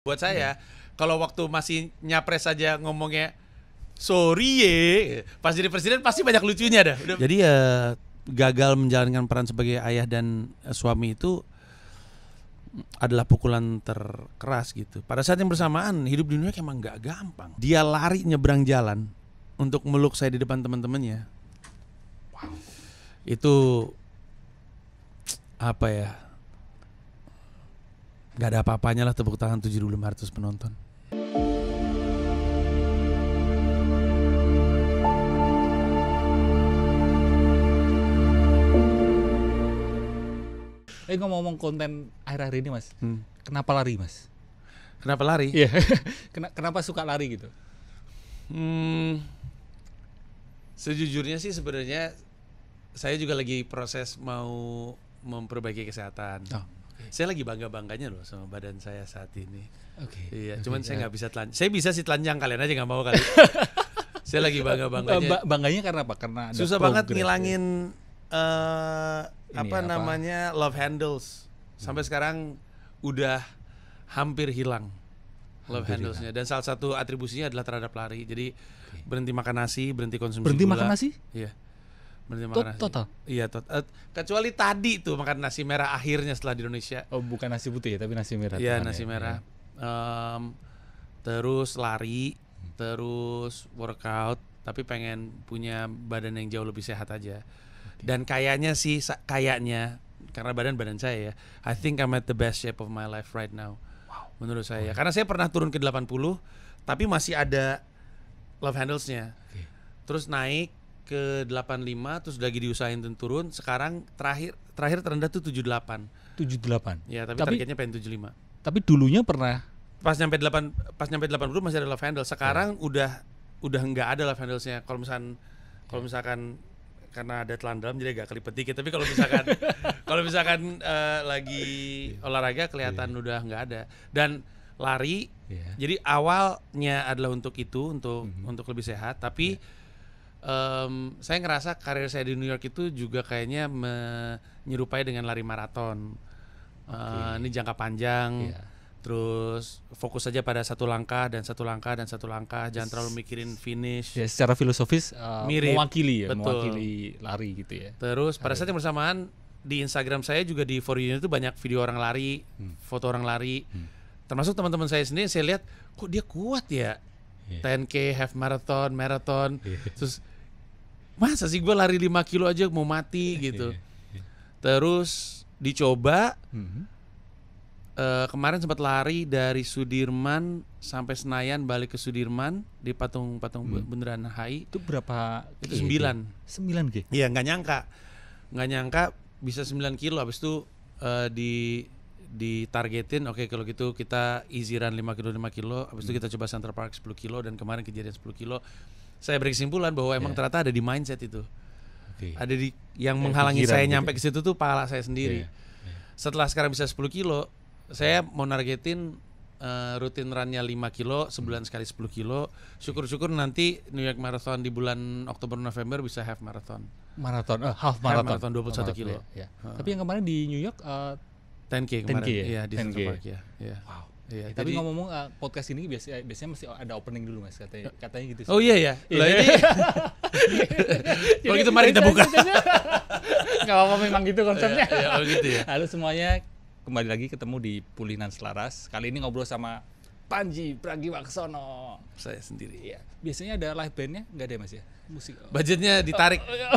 buat saya hmm. kalau waktu masih nyapres saja ngomongnya sorry ye pas jadi presiden pasti banyak lucunya dah Udah. jadi ya gagal menjalankan peran sebagai ayah dan eh, suami itu adalah pukulan terkeras gitu pada saat yang bersamaan hidup di dunia emang nggak gampang dia lari nyebrang jalan untuk meluk saya di depan teman-temannya wow. itu apa ya nggak ada apa-apanya lah tepuk tangan 7.500 penonton. Eh ngomong-ngomong konten akhir-akhir ini mas, hmm. kenapa lari mas? Kenapa lari? Iya, yeah. kenapa suka lari gitu? Hmm, sejujurnya sih sebenarnya saya juga lagi proses mau memperbaiki kesehatan. Oh saya lagi bangga bangganya loh sama badan saya saat ini. Oke. Okay. Iya, okay, cuman ya. saya iya. nggak bisa telanjang. Saya bisa sih telanjang kalian aja nggak mau kali. saya lagi bangga bangganya. Ba bangganya karena apa? Karena ada susah banget ngilangin uh, apa, apa namanya love handles. Sampai hmm. sekarang udah hampir hilang love handlesnya dan salah satu atribusinya adalah terhadap lari jadi okay. berhenti makan nasi berhenti konsumsi berhenti gula. makan nasi iya Berarti makan nasi. Total. Iya, total. Eh, kecuali tadi tuh makan nasi merah akhirnya setelah di Indonesia. Oh, bukan nasi putih ya, tapi nasi merah. Iya, kan nasi ya. merah. Um, terus lari, terus workout, tapi pengen punya badan yang jauh lebih sehat aja. Dan kayaknya sih kayaknya karena badan badan saya ya. I think I'm at the best shape of my life right now. Wow. Menurut saya. Wow. Karena saya pernah turun ke 80 tapi masih ada love handlesnya. Okay. Terus naik ke 85 terus lagi diusahain turun sekarang terakhir terakhir terendah tuh 78 78 ya tapi, tapi targetnya pengen 75 tapi dulunya pernah pas nyampe 8 pas nyampe 80 masih ada love handle sekarang ya. udah udah nggak ada love handlesnya kalau misalkan kalau misalkan karena ada telan dalam jadi agak kelipet dikit tapi kalau misalkan kalau misalkan uh, lagi yeah. olahraga kelihatan yeah. udah nggak ada dan lari yeah. jadi awalnya adalah untuk itu untuk mm -hmm. untuk lebih sehat tapi yeah um, saya ngerasa karir saya di New York itu juga kayaknya menyerupai dengan lari maraton. Okay. Eh, ini jangka panjang. Yeah. Terus fokus saja pada satu langkah dan satu langkah dan satu langkah, jangan terlalu mikirin finish. Ya, secara filosofis uh, Mirip. mewakili ya, Betul. mewakili lari gitu ya. Terus pada saat yang ya? bersamaan di Instagram saya juga di For You itu banyak video orang lari, hmm. foto orang lari. Hmm. Termasuk teman-teman saya sendiri saya lihat kok dia kuat ya. Yeah. Iya. 10K, half marathon, marathon. Yeah. Terus masa sih gue lari 5 kilo aja mau mati iya, gitu iya, iya. terus dicoba mm-hmm. uh, kemarin sempat lari dari Sudirman sampai Senayan balik ke Sudirman di patung-patung hmm. bundaran HI itu berapa itu sembilan sembilan g iya nggak nyangka nggak nyangka bisa sembilan kilo habis itu uh, di targetin oke okay, kalau gitu kita iziran lima kilo lima kilo habis itu hmm. kita coba Center Park sepuluh kilo dan kemarin kejadian sepuluh kilo saya beri kesimpulan bahwa emang yeah. ternyata ada di mindset itu. Okay. Ada di yang ya, menghalangi saya gitu. nyampe ke situ tuh pahala saya sendiri. Yeah. Yeah. Setelah sekarang bisa 10 kilo, saya iya. mau nargetin uh, rutin runnya 5 kilo, sebulan sekali 10 kilo. Syukur-syukur nanti New York Marathon di bulan Oktober November bisa half marathon. Marathon, uh, half marathon. Half marathon 21 marathon, kilo. Ya, ya. Uh. Tapi yang kemarin di New York uh, eh, 10K kemarin. 10K ya, ya di 10K. Park ya. ya. Wow. Iya, eh, Tapi ngomong-ngomong uh, podcast ini biasanya, biasanya mesti ada opening dulu mas katanya eh, katanya gitu. Sih. Oh iya ya. Lah ini. Kalau gitu mari kita buka. Gak apa-apa memang gitu konsepnya. Iya, iya, oh, gitu ya. Halo semuanya, kembali lagi ketemu di Pulinan Selaras. Kali ini ngobrol sama Panji Pragiwaksono. Saya sendiri. Iya. Biasanya ada live bandnya nggak ada ya, mas ya? Musik. Budgetnya oh, ditarik. Oh, iya,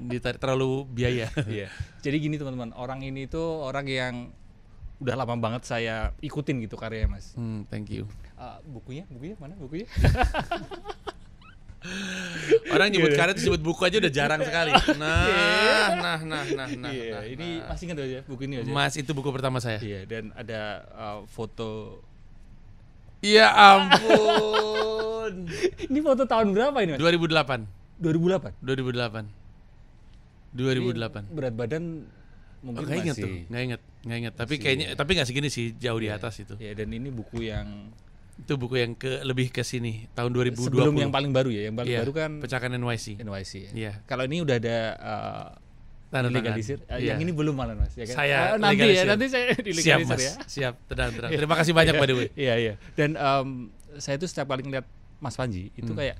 ditarik terlalu biaya. Iya. Jadi gini teman-teman, orang ini tuh orang yang udah lama banget saya ikutin gitu karyanya mas. Hmm, thank you. Uh, bukunya, bukunya mana bukunya? Orang nyebut karya itu nyebut buku aja udah jarang sekali. Nah, iya. nah, nah, nah, nah, nah, nah. nah ini nah. masih ingat aja buku ini aja. Mas itu buku pertama saya. Iya, dan ada uh, foto Iya ampun. ini foto tahun berapa ini, Mas? 2008. 2008. 2008. 2008. Ini berat badan mungkin nggak inget tuh nggak inget nggak inget tapi masih, kayaknya ya. tapi nggak segini sih jauh yeah. di iya. atas itu ya dan ini buku yang itu buku yang ke lebih ke sini tahun 2020 sebelum yang paling baru ya yang paling yeah. baru kan pecakan NYC NYC ya, yeah. kalau ini udah ada uh, Tanda legalisir. Uh, yang iya. ini belum malah mas. Ya kan? Saya uh, nanti ya nanti saya dilihat siap, mas. ya. Siap, tenang tenang. Terima iya. kasih banyak pak the Iya iya. Dan um, saya itu setiap kali ngeliat Mas Panji itu hmm. kayak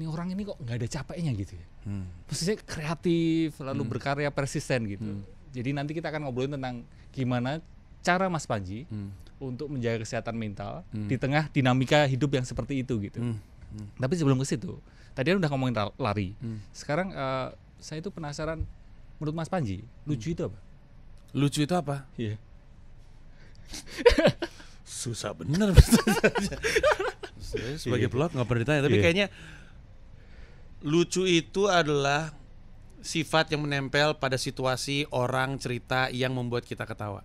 ini orang ini kok nggak ada capeknya gitu ya. Hmm. Maksudnya kreatif, lalu hmm. berkarya persisten gitu. Hmm jadi nanti kita akan ngobrolin tentang gimana cara Mas Panji hmm. untuk menjaga kesehatan mental hmm. di tengah dinamika hidup yang seperti itu gitu. Hmm. Hmm. Tapi sebelum ke situ, tadi kan udah ngomongin lari. Hmm. Sekarang uh, saya itu penasaran menurut Mas Panji, lucu hmm. itu apa? Lucu itu apa? Iya. Yeah. Susah bener. Sebagai iya. pelak gak nggak pernah ditanya, tapi yeah. kayaknya lucu itu adalah sifat yang menempel pada situasi orang cerita yang membuat kita ketawa.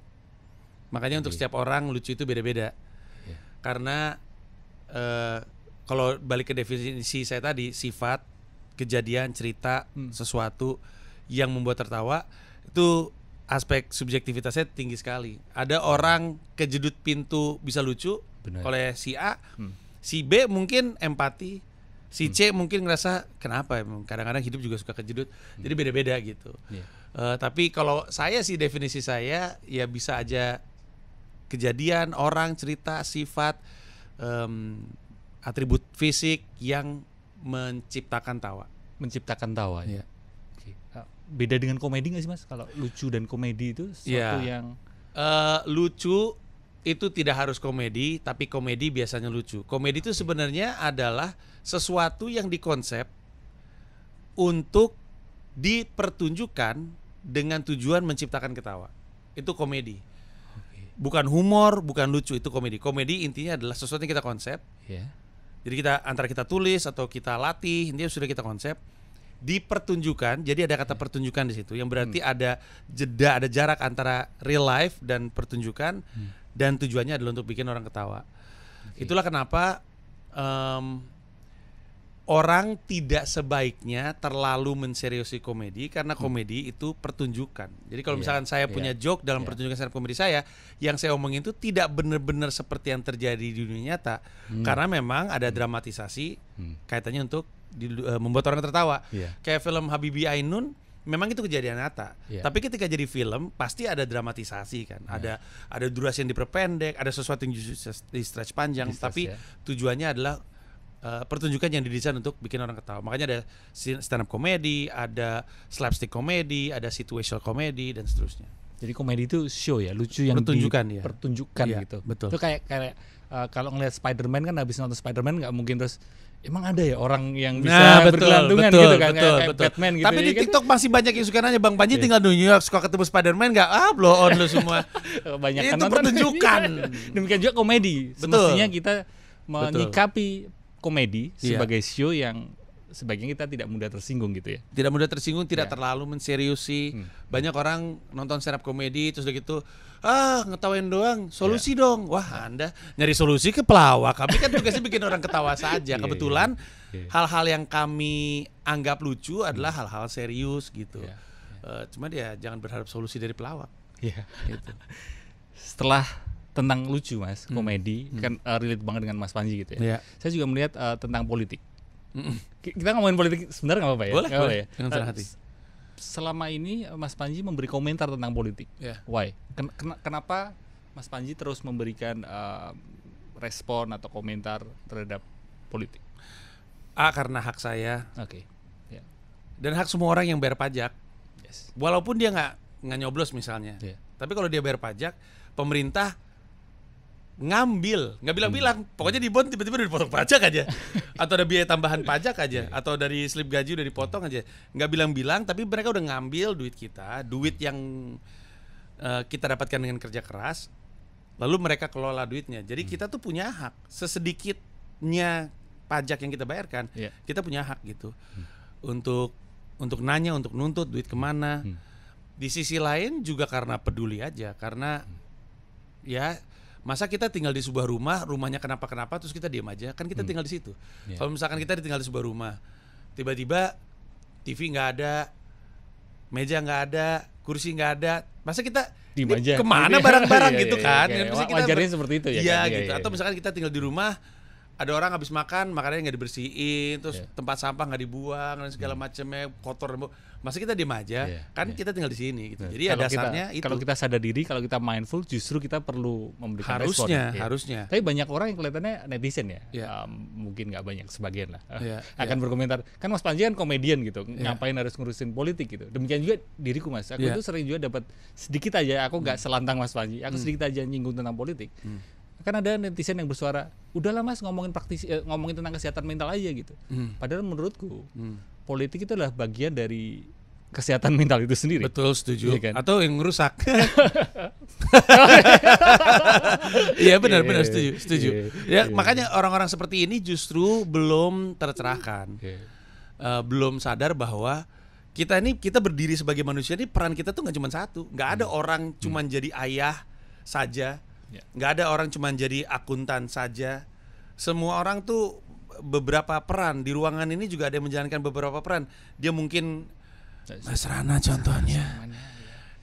Makanya untuk setiap orang lucu itu beda-beda. Ya. Karena uh, kalau balik ke definisi saya tadi sifat kejadian cerita hmm. sesuatu yang membuat tertawa itu aspek subjektivitasnya tinggi sekali. Ada orang kejedut pintu bisa lucu Bener. oleh si A, hmm. si B mungkin empati, Si C hmm. mungkin ngerasa kenapa kadang-kadang hidup juga suka kejedut. Hmm. Jadi beda-beda gitu. Yeah. Iya. Uh, tapi kalau saya sih definisi saya ya bisa aja kejadian, orang, cerita, sifat, um, atribut fisik yang menciptakan tawa. Menciptakan tawa. Yeah. Ya. Iya. Eh, beda dengan komedi gak sih mas? Kalau lucu dan komedi itu sesuatu yeah. yang uh, lucu itu tidak harus komedi, tapi komedi biasanya lucu. Komedi itu sebenarnya adalah sesuatu yang dikonsep untuk dipertunjukkan dengan tujuan menciptakan ketawa. Itu komedi. Bukan humor, bukan lucu, itu komedi. Komedi intinya adalah sesuatu yang kita konsep. Iya. Jadi kita antara kita tulis atau kita latih, intinya sudah kita konsep dipertunjukkan. Jadi ada kata pertunjukan di situ yang berarti hmm. ada jeda, ada jarak antara real life dan pertunjukan. Hmm dan tujuannya adalah untuk bikin orang ketawa. Okay. Itulah kenapa um, orang tidak sebaiknya terlalu menseriusi komedi karena hmm. komedi hmm. itu pertunjukan. Jadi kalau yeah, misalkan saya iya, punya joke dalam yeah. pertunjukan stand komedi saya, yang saya omongin itu tidak benar-benar seperti yang terjadi di dunia nyata hmm. karena memang ada dramatisasi hmm. kaitannya untuk di, uh, membuat orang tertawa. Yeah. Kayak film Habibie Ainun memang itu kejadian nyata. Yeah. Tapi ketika jadi film pasti ada dramatisasi kan, yeah. ada ada durasi yang diperpendek, ada sesuatu yang di stretch panjang. Di stretch, tapi ya. tujuannya adalah uh, pertunjukan yang didesain untuk bikin orang ketawa. Makanya ada stand up komedi, ada slapstick komedi, ada situational komedi dan seterusnya. Jadi komedi itu show ya, lucu yang pertunjukan ya. Pertunjukan ya, gitu. Betul. Itu kayak kayak uh, kalau ngelihat Spider-Man kan habis nonton Spider-Man nggak mungkin terus Emang ada ya orang yang bisa nah, betul, bergelantungan betul, gitu kan betul, kayak, betul. Batman gitu. Tapi ya, di gitu? TikTok kan? masih banyak yang suka nanya Bang Panji yeah. tinggal di New York suka ketemu Spider-Man enggak? Ah, blow on lu semua. banyak kan Itu pertunjukan. Demikian juga komedi. Betul. Semestinya kita menyikapi betul. komedi yeah. sebagai show yang sebagian kita tidak mudah tersinggung gitu ya. Tidak mudah tersinggung, tidak yeah. terlalu menseriusi. Hmm. Banyak orang nonton serap komedi terus udah gitu ah ngetawain doang solusi yeah. dong wah anda nyari solusi ke pelawak kami kan tugasnya bikin orang ketawa saja iya, iya, kebetulan iya. hal-hal yeah, yeah, yeah. yang kami anggap lucu adalah hal-hal serius gitu yeah, yeah. Uh, cuma dia ya jangan berharap solusi dari pelawak yeah. gitu. setelah tentang lucu mas hmm. komedi hmm. kan uh, relate banget dengan mas Panji gitu ya yeah. saya juga melihat uh, tentang politik Mm -mm. Kita ngomongin politik sebenarnya nggak apa-apa ya? Boleh, gak boleh. Apa ya? Dengan eh, hati selama ini eh, Mas Panji memberi komentar tentang politik. Yeah. Why? Ken ken kenapa Mas Panji terus memberikan uh, respon atau komentar terhadap politik? A karena hak saya. Oke. Okay. Ya. Yeah. Dan hak semua orang yang bayar pajak. Yes. Walaupun dia nggak nggak nyoblos misalnya. Yeah. Tapi kalau dia bayar pajak, pemerintah ngambil nggak bilang-bilang hmm. pokoknya di bond tiba-tiba udah dipotong pajak aja atau ada biaya tambahan pajak aja iya. atau dari slip gaji udah dipotong aja nggak bilang-bilang tapi mereka udah ngambil duit kita duit yang uh, kita dapatkan dengan kerja keras lalu mereka kelola duitnya jadi hmm. kita tuh punya hak sesedikitnya pajak yang kita bayarkan yeah. kita punya hak gitu hmm. untuk untuk nanya untuk nuntut duit kemana hmm. di sisi lain juga karena peduli aja karena hmm. ya Masa kita tinggal di sebuah rumah, rumahnya kenapa-kenapa terus kita diam aja? Kan kita hmm. tinggal di situ. Yeah. Kalau misalkan kita tinggal di sebuah rumah, tiba-tiba TV nggak ada, meja nggak ada, kursi nggak ada. Masa kita Dim aja. kemana iya. barang-barang iya, gitu iya, kan? Wajarnya seperti itu ya. Iya kan? gitu. Atau misalkan kita tinggal di rumah ada orang habis makan makanannya nggak dibersihin terus yeah. tempat sampah nggak dibuang dan segala hmm. macamnya kotor Masih kita diem aja yeah. kan yeah. kita tinggal di sini gitu yeah. jadi kalau ya dasarnya itu kalau kita sadar diri kalau kita mindful justru kita perlu memberikan harusnya respon, ya. harusnya tapi banyak orang yang kelihatannya netizen ya yeah. Iya. um, mungkin nggak banyak sebagian lah yeah. Iya, iya. akan yeah. berkomentar kan mas Panji kan komedian gitu yeah. ngapain harus ngurusin politik gitu demikian juga diriku mas aku yeah. tuh sering juga dapat sedikit aja aku nggak hmm. selantang mas Panji aku hmm. sedikit aja nyinggung tentang politik hmm kan ada netizen yang bersuara udahlah mas ngomongin praktisi eh, ngomongin tentang kesehatan mental aja gitu hmm. padahal menurutku hmm. politik itu adalah bagian dari kesehatan mental itu sendiri betul setuju ya kan? atau yang rusak iya benar yeah, benar iya, setuju iya, setuju yeah, ya yeah. makanya orang-orang seperti ini justru belum tercerahkan yeah. Iya. uh, belum sadar bahwa kita ini kita berdiri sebagai manusia ini peran kita tuh nggak cuma satu nggak ada hmm. orang cuma hmm. jadi ayah saja Ya. Nggak ada orang cuma jadi akuntan saja. Semua orang tuh beberapa peran di ruangan ini juga ada yang menjalankan beberapa peran. Dia mungkin Mas Rana contohnya.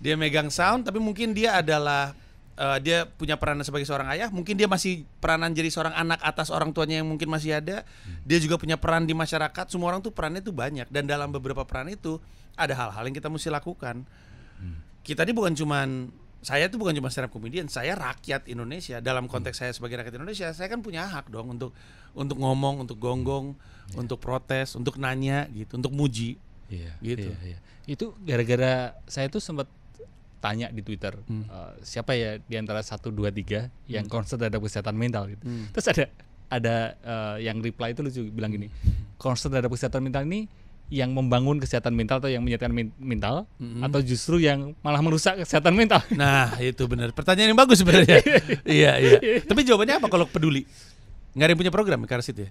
Dia megang sound tapi mungkin dia adalah uh, dia punya peranan sebagai seorang ayah, mungkin dia masih peranan jadi seorang anak atas orang tuanya yang mungkin masih ada. Dia juga punya peran di masyarakat. Semua orang tuh perannya tuh banyak dan dalam beberapa peran itu ada hal-hal yang kita mesti lakukan. Kita ini bukan cuman saya tuh bukan cuma stand up comedian, saya rakyat Indonesia. Dalam konteks saya sebagai rakyat Indonesia, saya kan punya hak dong untuk untuk ngomong, untuk gonggong, yeah. untuk protes, untuk nanya gitu, untuk muji. Iya. Yeah, gitu. yeah, yeah. Itu gara-gara saya tuh sempat tanya di Twitter hmm. uh, siapa ya di antara satu dua tiga hmm. yang hmm. concern terhadap kesehatan mental gitu. Hmm. Terus ada ada uh, yang reply itu lucu bilang gini, hmm. concern terhadap kesehatan mental ini yang membangun kesehatan mental atau yang menyatakan mental mm-hmm. atau justru yang malah merusak kesehatan mental. Nah, itu benar. Pertanyaan yang bagus sebenarnya. iya, iya. Tapi jawabannya apa kalau peduli? Nggak ada yang punya program situ ya?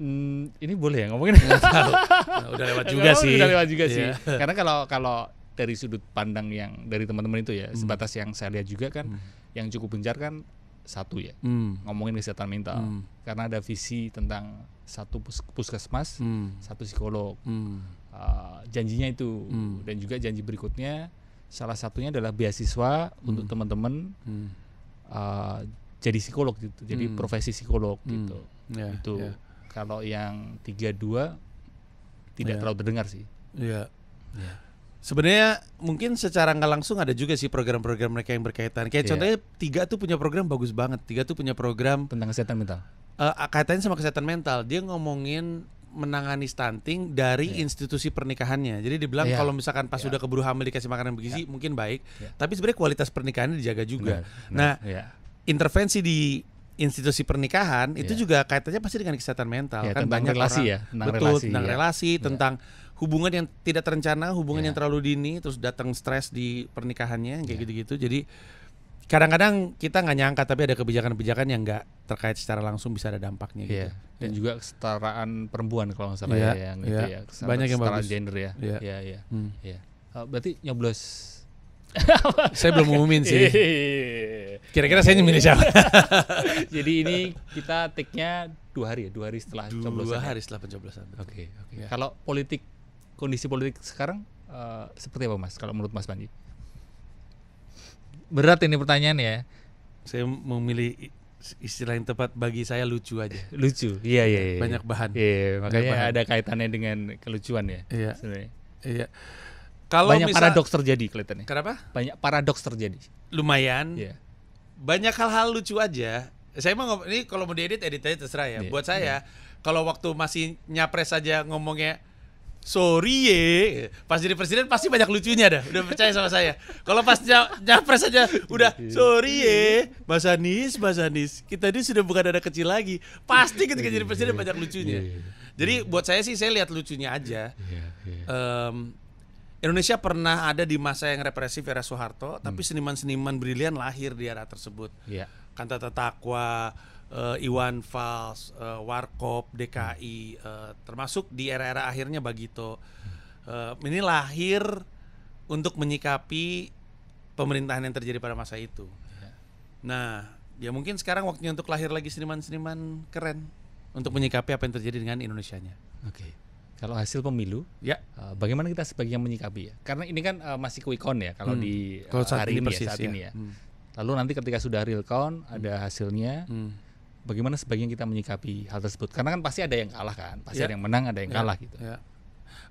Hmm, ini boleh ya ngomongin? nah, udah lewat juga sih. Udah lewat juga iya. sih. Karena kalau kalau dari sudut pandang yang dari teman-teman itu ya, mm. sebatas yang saya lihat juga kan mm. yang cukup gencar kan satu ya. Mm. Ngomongin kesehatan mental. Mm. Karena ada visi tentang satu pus puskesmas hmm. satu psikolog hmm. uh, janjinya itu hmm. dan juga janji berikutnya salah satunya adalah beasiswa hmm. untuk teman-teman hmm. uh, jadi psikolog gitu jadi hmm. profesi psikolog hmm. gitu yeah, itu yeah. kalau yang tiga dua tidak yeah. terlalu terdengar sih yeah. Yeah. Sebenarnya mungkin secara nggak langsung ada juga sih program-program mereka yang berkaitan. Kayak yeah. contohnya tiga tuh punya program bagus banget. Tiga tuh punya program tentang kesehatan mental uh, kaitannya sama kesehatan mental. Dia ngomongin menangani stunting dari yeah. institusi pernikahannya. Jadi dibilang yeah. kalau misalkan pas yeah. sudah keburu hamil dikasih makanan bergizi yeah. mungkin baik, yeah. tapi sebenarnya kualitas pernikahannya dijaga juga. Benar, Nah, yeah. intervensi di institusi pernikahan iya. itu juga kaitannya pasti dengan kesehatan mental yeah, kan banyak relasi orang, ya tentang betul relasi, tentang yeah. relasi yeah. tentang hubungan yang tidak terencana hubungan yeah. yang terlalu dini terus datang stres di pernikahannya kayak iya. gitu-gitu yeah. jadi kadang-kadang kita nggak nyangka tapi ada kebijakan-kebijakan yang nggak terkait secara langsung bisa ada dampaknya gitu. Yeah. Dan yeah. juga kesetaraan perempuan kalau nggak salah yeah. ya yang yeah. ya. Banyak yang bagus. gender ya. Iya, iya, iya. Hmm. Yeah, iya. berarti nyoblos saya belum ngumumin sih. Kira-kira saya nyemilin siapa? Jadi ini kita take-nya dua hari ya, dua hari setelah dua pencoblosan. Dua hari setelah pencoblosan. Oke, okay, oke. Iya. Kalau politik kondisi politik sekarang uh, seperti apa Mas? Kalau menurut Mas Panji? berat ini pertanyaan ya. Saya memilih istilah yang tepat bagi saya lucu aja. lucu. Iya iya iya. Banyak bahan. Iya, iya makanya bahan. ada kaitannya dengan kelucuan ya. Iya. Sebenarnya. Iya. Kalau banyak misal, paradoks terjadi kelihatannya. Kenapa? Banyak paradoks terjadi. Lumayan. Iya. Banyak hal-hal lucu aja. Saya mau ini kalau mau diedit edit aja terserah ya. Iya, Buat saya iya. kalau waktu masih nyapres saja ngomongnya sorry ye, pas jadi presiden pasti banyak lucunya dah. Udah percaya sama saya. Kalau pas nyapres aja udah iya. sorry ye, Mas Anies, Mas Anies, kita ini sudah bukan ada kecil lagi. Pasti ketika jadi presiden banyak lucunya. Iya, iya. Jadi buat saya sih saya lihat lucunya aja. Um, Indonesia pernah ada di masa yang represif era Soeharto, tapi hmm. seniman-seniman brilian lahir di era tersebut. Kantata Takwa, uh, Iwan Fals, uh, Warkop, DKI, uh, eh, termasuk di era-era akhirnya Bagito. Uh, ini lahir untuk menyikapi pemerintahan yang terjadi pada masa itu. Nah, ya mungkin sekarang waktunya untuk lahir lagi seniman-seniman keren untuk menyikapi apa yang terjadi dengan Indonesianya. Oke. Okay. Kalau hasil pemilu, ya, uh, bagaimana kita sebagai yang menyikapi ya? Karena ini kan uh, masih quick count ya kalau hmm. di uh, kalau saat hari ini ya, saat ya. ini ya. Hmm. Lalu nanti ketika sudah real count ada hmm. hasilnya. Hmm bagaimana sebagian kita menyikapi hal tersebut karena kan pasti ada yang kalah kan pasti yeah. ada yang menang ada yang ya, kalah gitu yeah.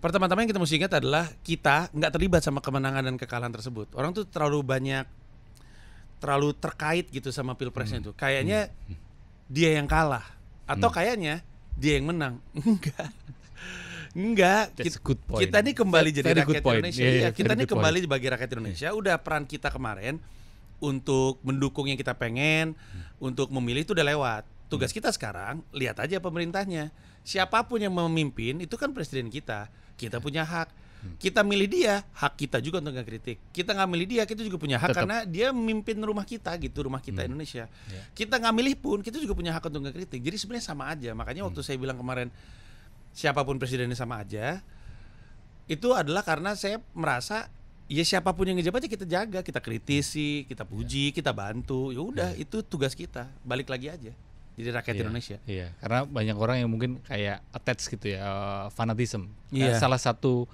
pertama-tama yang kita mesti ingat adalah kita nggak terlibat sama kemenangan dan kekalahan tersebut orang tuh terlalu banyak terlalu terkait gitu sama pilpresnya hmm. itu. kayaknya hmm. dia yang kalah atau hmm. kayaknya dia yang menang enggak Enggak, kita, good point. kita ini kembali jadi rakyat Indonesia. Iya, kita ini kembali sebagai rakyat Indonesia. Udah peran kita kemarin untuk mendukung yang kita pengen, hmm. untuk memilih itu udah lewat. Tugas hmm. kita sekarang lihat aja pemerintahnya. Siapapun yang memimpin itu kan presiden kita. Kita ya. punya hak. Hmm. Kita milih dia, hak kita juga untuk kritik. Kita nggak milih dia, kita juga punya hak Tetap. karena dia memimpin rumah kita gitu, rumah kita hmm. Indonesia. Yeah. Kita nggak milih pun, kita juga punya hak untuk kritik. Jadi sebenarnya sama aja. Makanya waktu hmm. saya bilang kemarin siapapun presidennya sama aja, itu adalah karena saya merasa ya siapapun yang aja kita jaga, kita kritisi, kita puji, yeah. kita bantu. Ya udah, yeah. itu tugas kita. Balik lagi aja. Jadi rakyat yeah. Indonesia. Iya. Yeah. Karena banyak orang yang mungkin kayak attach gitu ya, uh, eh, fanatisme. Yeah. Nah, iya. salah satu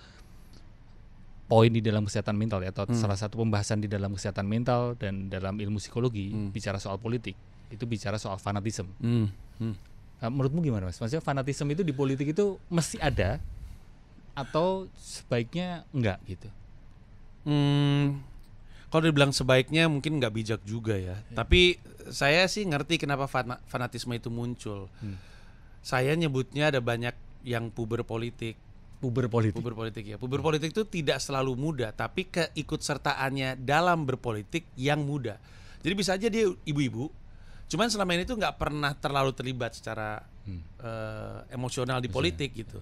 poin di dalam kesehatan mental ya, atau hmm. salah satu pembahasan di dalam kesehatan mental dan dalam ilmu psikologi hmm. bicara soal politik itu bicara soal fanatisme. Hmm. Hmm. Nah, menurutmu gimana mas? Maksudnya fanatisme itu di politik itu mesti ada atau sebaiknya enggak gitu? Hmm, kalau dibilang sebaiknya mungkin nggak bijak juga ya. ya. Tapi saya sih ngerti kenapa fan fanatisme itu muncul. Hmm. Saya nyebutnya ada banyak yang puber politik. Puber politik. Puber politik ya. Puber hmm. politik itu tidak selalu muda, tapi keikutsertaannya dalam berpolitik yang muda. Jadi bisa aja dia ibu-ibu, cuman selama ini tuh nggak pernah terlalu terlibat secara hmm. uh, emosional di Maksudnya. politik gitu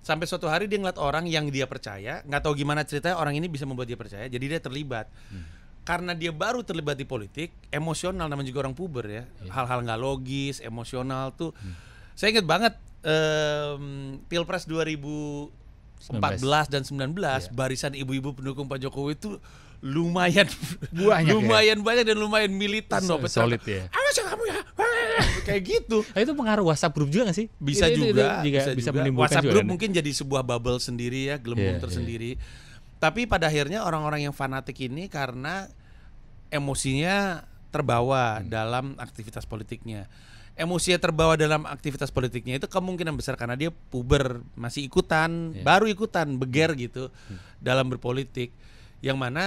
sampai suatu hari dia ngeliat orang yang dia percaya nggak tahu gimana ceritanya orang ini bisa membuat dia percaya jadi dia terlibat hmm. karena dia baru terlibat di politik emosional namanya juga orang puber ya hal iya. hal-hal nggak logis emosional tuh hmm. saya ingat banget um, pilpres 2014 belas dan 19 yeah. barisan ibu-ibu pendukung Pak Jokowi itu lumayan banyak lumayan ya? banyak dan lumayan militan loh solid ya kayak gitu. Nah, itu pengaruh WhatsApp grup juga gak sih? Bisa itu, juga, itu, itu, juga, bisa, bisa juga. menimbulkan WhatsApp juga kan? mungkin jadi sebuah bubble sendiri ya, gelembung yeah, iya. tersendiri. Yeah. Tapi pada akhirnya orang-orang yang fanatik ini karena emosinya terbawa hmm. dalam aktivitas politiknya. Emosinya terbawa dalam aktivitas politiknya itu kemungkinan besar karena dia puber, masih ikutan, yeah. baru ikutan, beger hmm. gitu hmm. dalam berpolitik. Yang mana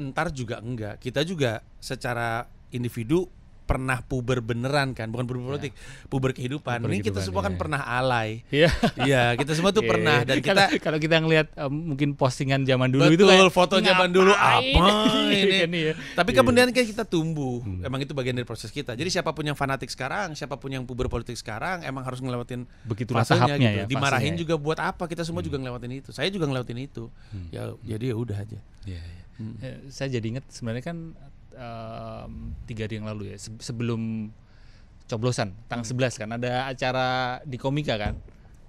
ntar juga enggak. Kita juga secara individu pernah puber beneran kan, bukan puber iya. politik, yeah. puber kehidupan. Puber Ini kita semua yeah. kan iya. pernah alay. ya Yeah. Iya, kita semua tuh iya. pernah dan kita kalau kita ngelihat um, mungkin postingan zaman dulu Betul, itu kayak foto zaman dulu apa ini. Kan, iya. Tapi kemudian kan kita tumbuh. Hmm. Emang itu bagian dari proses kita. Jadi siapapun yang fanatik sekarang, siapapun yang puber politik sekarang emang harus ngelewatin begitu fasenya, tahapnya gitu. ya. Dimarahin ya. juga buat apa? Kita semua hmm. juga ngelewatin itu. Saya juga ngelewatin itu. Hmm. Ya jadi ya udah aja. Yeah, yeah. Hmm. Eh, saya jadi inget sebenarnya kan um, tiga hari yang lalu ya sebelum coblosan tanggal hmm. 11 kan ada acara di Komika kan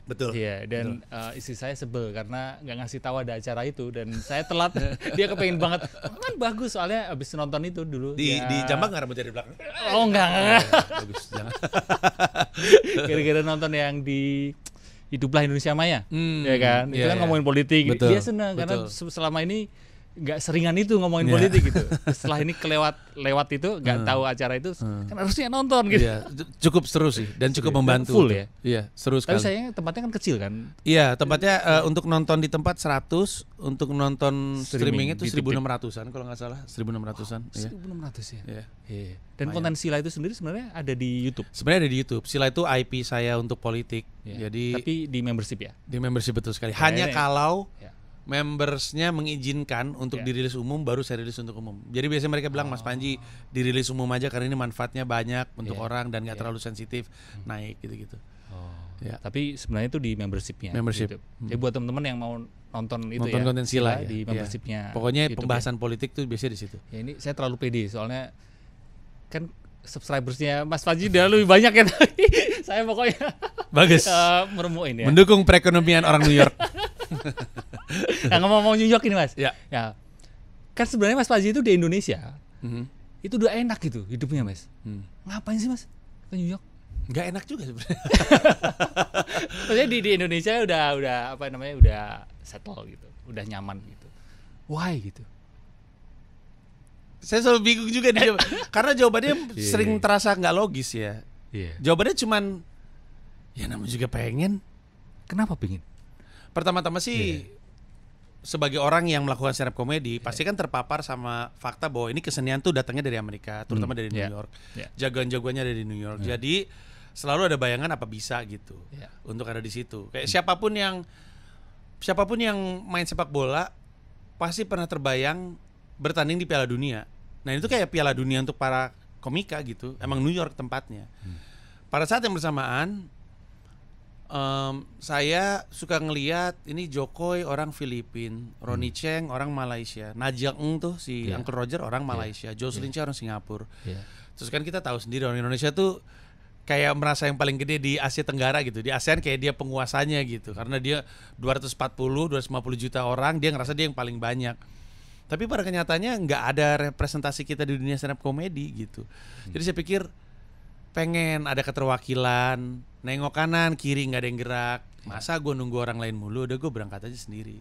betul iya dan betul. Uh, istri saya sebel karena nggak ngasih tahu ada acara itu dan saya telat dia kepengen banget kan bagus soalnya abis nonton itu dulu di ya... di jambak nggak rambut dari belakang oh enggak enggak oh, iya, bagus jangan kira-kira nonton yang di hiduplah Indonesia Maya hmm, ya kan yeah, itu kan yeah. Iya. ngomongin politik betul, dia senang betul. karena selama ini nggak seringan itu ngomongin yeah. politik gitu. Setelah ini kelewat lewat itu nggak hmm. tahu acara itu hmm. kan harusnya nonton gitu. Yeah. Cukup seru sih dan cukup yeah. membantu. Dan full ya. Iya, yeah, seru sekali. Tapi sayangnya tempatnya kan kecil kan. Iya, yeah, tempatnya uh, untuk nonton di tempat 100, untuk nonton streaming, streaming itu enam ratusan kalau nggak salah, 1600-an. Wow, enam 1600 iya. ya. Yeah. Yeah. Dan Maya. konten Sila itu sendiri sebenarnya ada di YouTube. Sebenarnya ada di YouTube. Sila itu IP saya untuk politik. Yeah. Jadi Tapi di membership ya. Di membership betul sekali. Iya, Hanya yeah. Iya. kalau yeah membersnya mengizinkan untuk yeah. dirilis umum baru saya rilis untuk umum. Jadi biasanya mereka bilang oh. Mas Panji dirilis umum aja karena ini manfaatnya banyak untuk yeah. orang dan nggak yeah. terlalu sensitif hmm. naik gitu-gitu. Oh. Ya. Tapi sebenarnya itu di membershipnya. Gitu. Membership. Gitu. Hmm. buat teman-teman yang mau nonton itu nonton ya. konten sila ya, di iya. membershipnya. Yeah. Pokoknya YouTube pembahasan ya. politik tuh biasanya di situ. Ya ini saya terlalu pede soalnya kan subscribersnya Mas Panji udah lebih banyak ya. saya pokoknya bagus uh, meremuin ya. Mendukung perekonomian orang New York. nah, ngomong-ngomong New York ini mas, ya. ya kan sebenarnya Mas Fazi itu di Indonesia mm-hmm. itu udah enak gitu hidupnya mas. hmm. Ngapain sih mas ke New York? Gak enak juga sebenarnya. Maksudnya di, di Indonesia udah udah apa namanya udah settle gitu, udah nyaman gitu. Why gitu? Saya selalu bingung juga nih karena jawabannya yeah. sering iya. terasa nggak logis ya. Yeah. Jawabannya cuman ya namun juga pengen. Kenapa pengen? Pertama-tama sih yeah. sebagai orang yang melakukan stand up komedi iya. yeah. pasti kan terpapar sama fakta bahwa ini kesenian tuh datangnya dari Amerika, hmm. terutama mm. dari New yeah. York. Yeah. Jagoan-jagoannya dari New York. Yeah. Jadi selalu ada bayangan apa bisa gitu yeah. untuk ada di situ. Kayak mm. siapapun yang siapapun yang main sepak bola pasti pernah terbayang bertanding di Piala Dunia. Nah, itu kayak Piala Dunia untuk para komika gitu. Emang New York tempatnya. Hmm. Pada saat yang bersamaan um, saya suka ngeliat ini Jokowi orang Filipin, Roni hmm. Cheng orang Malaysia, Najak Ng tuh si yeah. Uncle Roger orang iya. Malaysia, yeah. Jocelyn yeah. Iya. orang Singapura. Yeah. Terus kan kita tahu sendiri orang Indonesia tuh kayak merasa yang paling gede di Asia Tenggara gitu. Di ASEAN kayak dia penguasanya gitu karena dia 240 250 juta orang, dia ngerasa dia yang paling banyak. Tapi pada kenyataannya nggak ada representasi kita di dunia stand up komedi gitu. Hmm. Jadi saya pikir pengen ada keterwakilan nengok kanan kiri nggak ada yang gerak masa gue nunggu orang lain mulu udah gue berangkat aja sendiri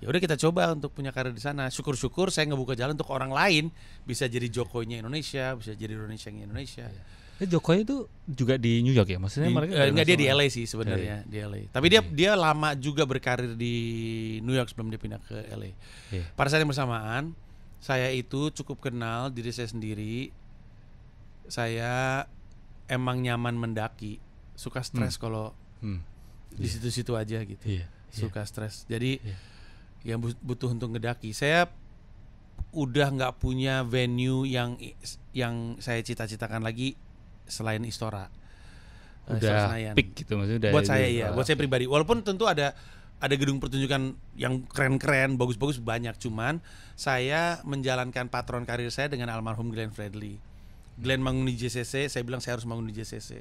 ya udah kita coba untuk punya karir di sana syukur-syukur saya ngebuka jalan untuk orang lain bisa jadi Jokonya Indonesia bisa jadi Indonesia yang Indonesia ya, eh, Jokowi itu juga di New York ya maksudnya di, mereka enggak eh, dia di LA sih sebenarnya yeah. di LA tapi dia dia lama juga berkarir di New York sebelum dia pindah ke LA yeah. pada saat yang bersamaan saya itu cukup kenal diri saya sendiri saya emang nyaman mendaki suka stres hmm. kalau hmm. di iya. situ-situ yeah. aja gitu. Yeah. Iya. Suka yeah. stres. Jadi yeah. yang butuh untuk ngedaki. Saya udah nggak punya venue yang yang saya cita-citakan lagi selain eh, Istora. Udah Senayan. peak gitu maksudnya udah Buat saya ya, buat saya pribadi. Walaupun tentu ada ada gedung pertunjukan yang keren-keren, bagus-bagus banyak. Cuman saya menjalankan patron karir saya dengan almarhum Glenn Fredly. Glenn hmm. bangun di JCC, saya bilang saya harus bangun di JCC.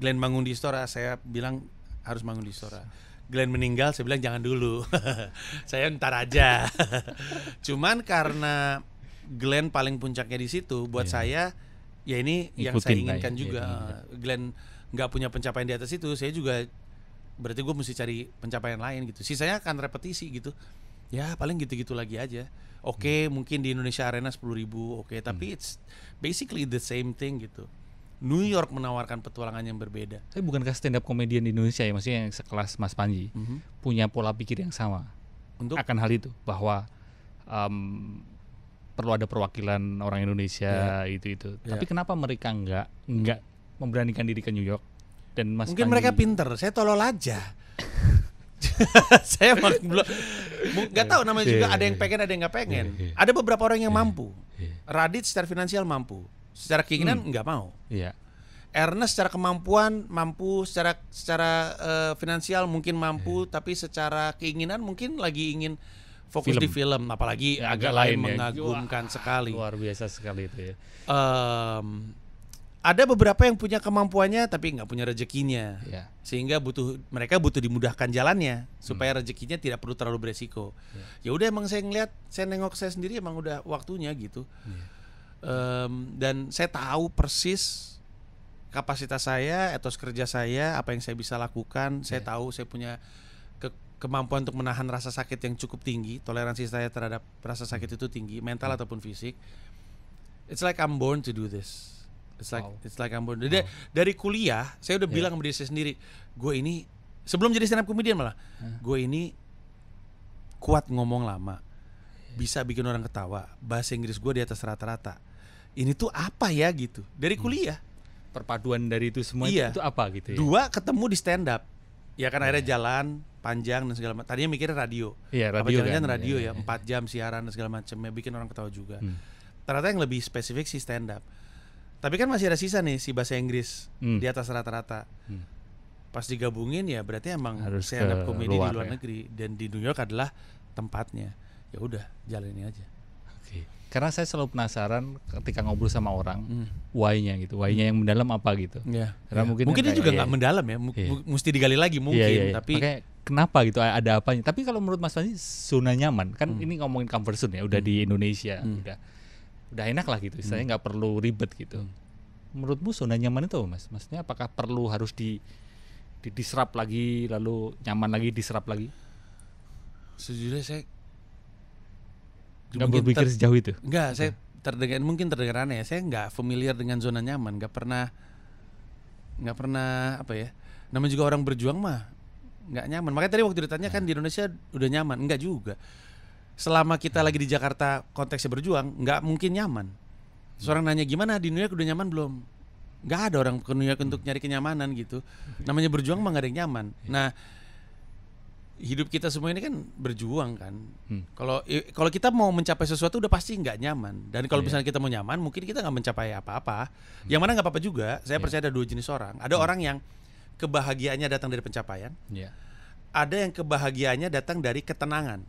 Glenn bangun di Istora, saya bilang harus bangun di Istora. Glenn meninggal, saya bilang jangan dulu. saya ntar aja. Cuman karena Glenn paling puncaknya di situ, buat yeah. saya ya ini Ikutin yang saya inginkan ya, juga. Ya, Glenn nggak punya pencapaian di atas itu, saya juga berarti gue mesti cari pencapaian lain gitu. Sisanya akan repetisi gitu. Ya paling gitu-gitu lagi aja. Oke, okay, hmm. mungkin di Indonesia Arena sepuluh ribu, oke, okay, tapi hmm. it's basically the same thing gitu. New York menawarkan petualangan yang berbeda. Tapi bukankah stand up komedian di Indonesia ya maksudnya yang sekelas Mas Panji mm -hmm. punya pola pikir yang sama untuk akan hal itu bahwa um, perlu ada perwakilan orang Indonesia yeah. itu itu. Yeah. Tapi kenapa mereka nggak nggak memberanikan diri ke New York dan Mas Mungkin Panji, mereka pinter. Saya tolol aja. saya emang belum nggak tahu namanya juga iya, ada yang iya. pengen ada yang nggak pengen. Iya, ada beberapa orang yang mampu. Radit secara finansial mampu secara keinginan hmm. nggak mau. Iya. Ernest secara kemampuan mampu, secara secara uh, finansial mungkin mampu, yeah. tapi secara keinginan mungkin lagi ingin fokus film. di film, apalagi ya, agak iya, lain iya. mengagumkan ya. sekali. Luar biasa sekali itu ya. Um, ada beberapa yang punya kemampuannya tapi nggak punya rezekinya, yeah. sehingga butuh mereka butuh dimudahkan jalannya supaya hmm. rezekinya tidak perlu terlalu beresiko. Iya. Ya udah emang saya ngeliat, saya nengok saya sendiri emang udah waktunya gitu. Yeah um, dan saya tahu persis kapasitas saya, etos kerja saya, apa yang saya bisa lakukan. Yeah. Saya iya. tahu saya punya ke kemampuan untuk menahan rasa sakit yang cukup tinggi. Toleransi saya terhadap rasa sakit hmm. itu tinggi, mental hmm. ataupun fisik. It's like I'm born to do this. It's like wow. it's like I'm born. Jadi wow. dari kuliah saya udah yeah. bilang sama diri saya sendiri, gue ini sebelum jadi stand up comedian malah, yeah. gue ini kuat ngomong lama, iya. bisa bikin orang ketawa, bahasa Inggris gue di atas rata-rata ini tuh apa ya gitu dari hmm. kuliah perpaduan dari itu semua iya. itu, apa gitu ya dua ketemu di stand up ya kan yeah. akhirnya jalan panjang dan segala macam tadinya mikirnya radio yeah, radio apa jalan kan? radio yeah, ya iya, iya. empat jam siaran dan segala macamnya bikin orang ketawa juga hmm. ternyata yang lebih spesifik si stand up tapi kan masih ada sisa nih si bahasa Inggris hmm. di atas rata-rata hmm. pas digabungin ya berarti emang Harus stand up komedi di luar ya? negeri dan di New York adalah tempatnya ya udah jalanin aja karena saya selalu penasaran ketika ngobrol sama orang hmm. why-nya gitu why-nya hmm. yang mendalam apa gitu yeah. karena yeah. mungkin mungkin dia juga nggak ya. mendalam ya M iya. mesti digali lagi iya, mungkin yeah, yeah, yeah. tapi Makanya, kenapa gitu ada apanya tapi kalau menurut Mas Fani zona nyaman kan hmm. ini ngomongin comfort zone ya udah hmm. di Indonesia hmm. udah udah enak lah gitu hmm. Saya nggak perlu ribet gitu hmm. menurutmu zona nyaman itu Mas maksudnya apakah perlu harus di di diserap lagi lalu nyaman lagi diserap lagi sejujurnya saya nggak berpikir sejauh itu nggak saya terdengar mungkin terdengar aneh ya. saya nggak familiar dengan zona nyaman nggak pernah nggak pernah apa ya namanya juga orang berjuang mah nggak nyaman makanya tadi waktu ditanya kan di iya. Indonesia udah nyaman nggak juga selama kita iya. lagi di Jakarta konteksnya berjuang nggak mungkin nyaman iya. seorang nanya gimana di New York udah nyaman belum nggak ada orang ke New York untuk hmm. nyari kenyamanan gitu namanya berjuang mah nggak ada yang nyaman nah hidup kita semua ini kan berjuang kan. Hmm. Kalau hmm. kalau kita mau mencapai sesuatu udah pasti nggak nyaman. Dan kalau yeah. misalnya kita mau nyaman, mungkin kita nggak mencapai apa-apa. Hmm. Yang mana nggak apa-apa juga. Saya yeah. percaya ada dua jenis orang. Ada hmm. orang yang kebahagiaannya datang dari pencapaian. Yeah. Ada yang kebahagiaannya datang dari ketenangan.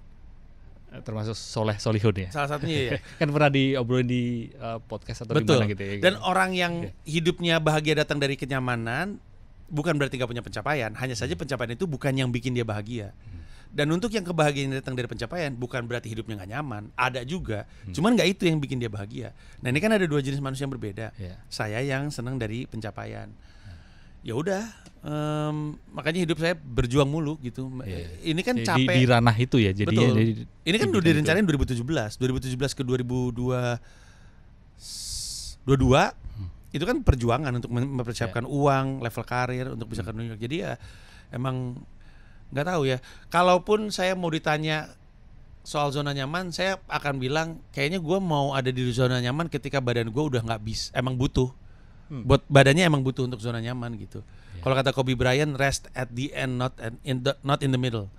Eh, termasuk soleh solihun ya. Salah satunya ya. kan pernah diobrolin di uh, podcast atau di gitu ya. Dan gitu. orang yang yeah. hidupnya bahagia datang dari kenyamanan, bukan berarti nggak punya pencapaian hanya saja pencapaian itu bukan yang bikin dia bahagia dan untuk yang kebahagiaan yang datang dari pencapaian bukan berarti hidupnya nggak nyaman ada juga hmm. cuman nggak itu yang bikin dia bahagia nah ini kan ada dua jenis manusia yang berbeda yeah. saya yang senang dari pencapaian hmm. ya udah um, makanya hidup saya berjuang mulu gitu yeah. Iya. ini kan capek di, di ranah itu ya jadi, Betul. jadi ini kan udah gitu. direncanain 2017 2017 ke 2022. 22 itu kan perjuangan untuk mempersiapkan yeah. uang, level karir untuk bisa ke hmm. New York. Jadi ya emang nggak tahu ya. Kalaupun saya mau ditanya soal zona nyaman, saya akan bilang kayaknya gue mau ada di zona nyaman ketika badan gue udah nggak bis, emang butuh. Hmm. Buat badannya emang butuh untuk zona nyaman gitu. Yeah. Kalau kata Kobe Bryant, rest at the end, not at in the, not in the middle.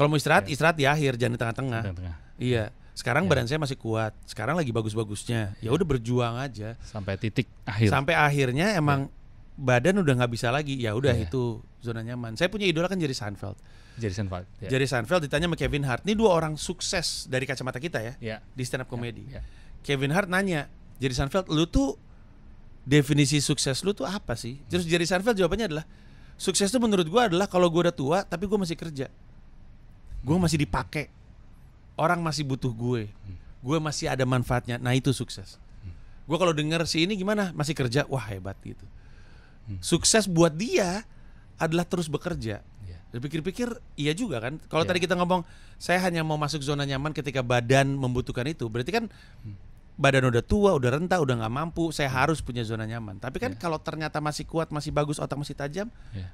Kalau mau istirahat, yeah. istirahat di akhir, jangan di tengah-tengah. Iya. -tengah. Sekarang ya. badan saya masih kuat. Sekarang lagi bagus-bagusnya. Ya udah berjuang aja sampai titik akhir. Sampai akhirnya emang ya. badan udah nggak bisa lagi. Ya udah ya. itu zona nyaman. Saya punya idola kan Jerry Seinfeld. Jerry Seinfeld. ya. Jerry Seinfeld ditanya sama Kevin Hart. Ini dua orang sukses dari kacamata kita ya ya. di stand up comedy. ya. Ya. Kevin Hart nanya, Jerry Seinfeld, lu tuh definisi sukses lu tuh apa sih? Hmm. Terus Jerry Seinfeld jawabannya adalah sukses tuh menurut gua adalah kalau gua udah tua tapi gua masih kerja gua masih dipakai orang masih butuh gue gue masih ada manfaatnya nah itu sukses gue kalau denger si ini gimana masih kerja wah hebat gitu hmm. sukses buat dia adalah terus bekerja Dipikir-pikir iya. iya juga kan. Kalau yeah. tadi kita ngomong saya hanya mau masuk zona nyaman ketika badan membutuhkan itu, berarti kan hmm. badan udah tua, udah renta, udah nggak mampu, saya hmm. harus punya zona nyaman. Tapi kan yeah. kalau ternyata masih kuat, masih bagus, otak masih tajam, iya.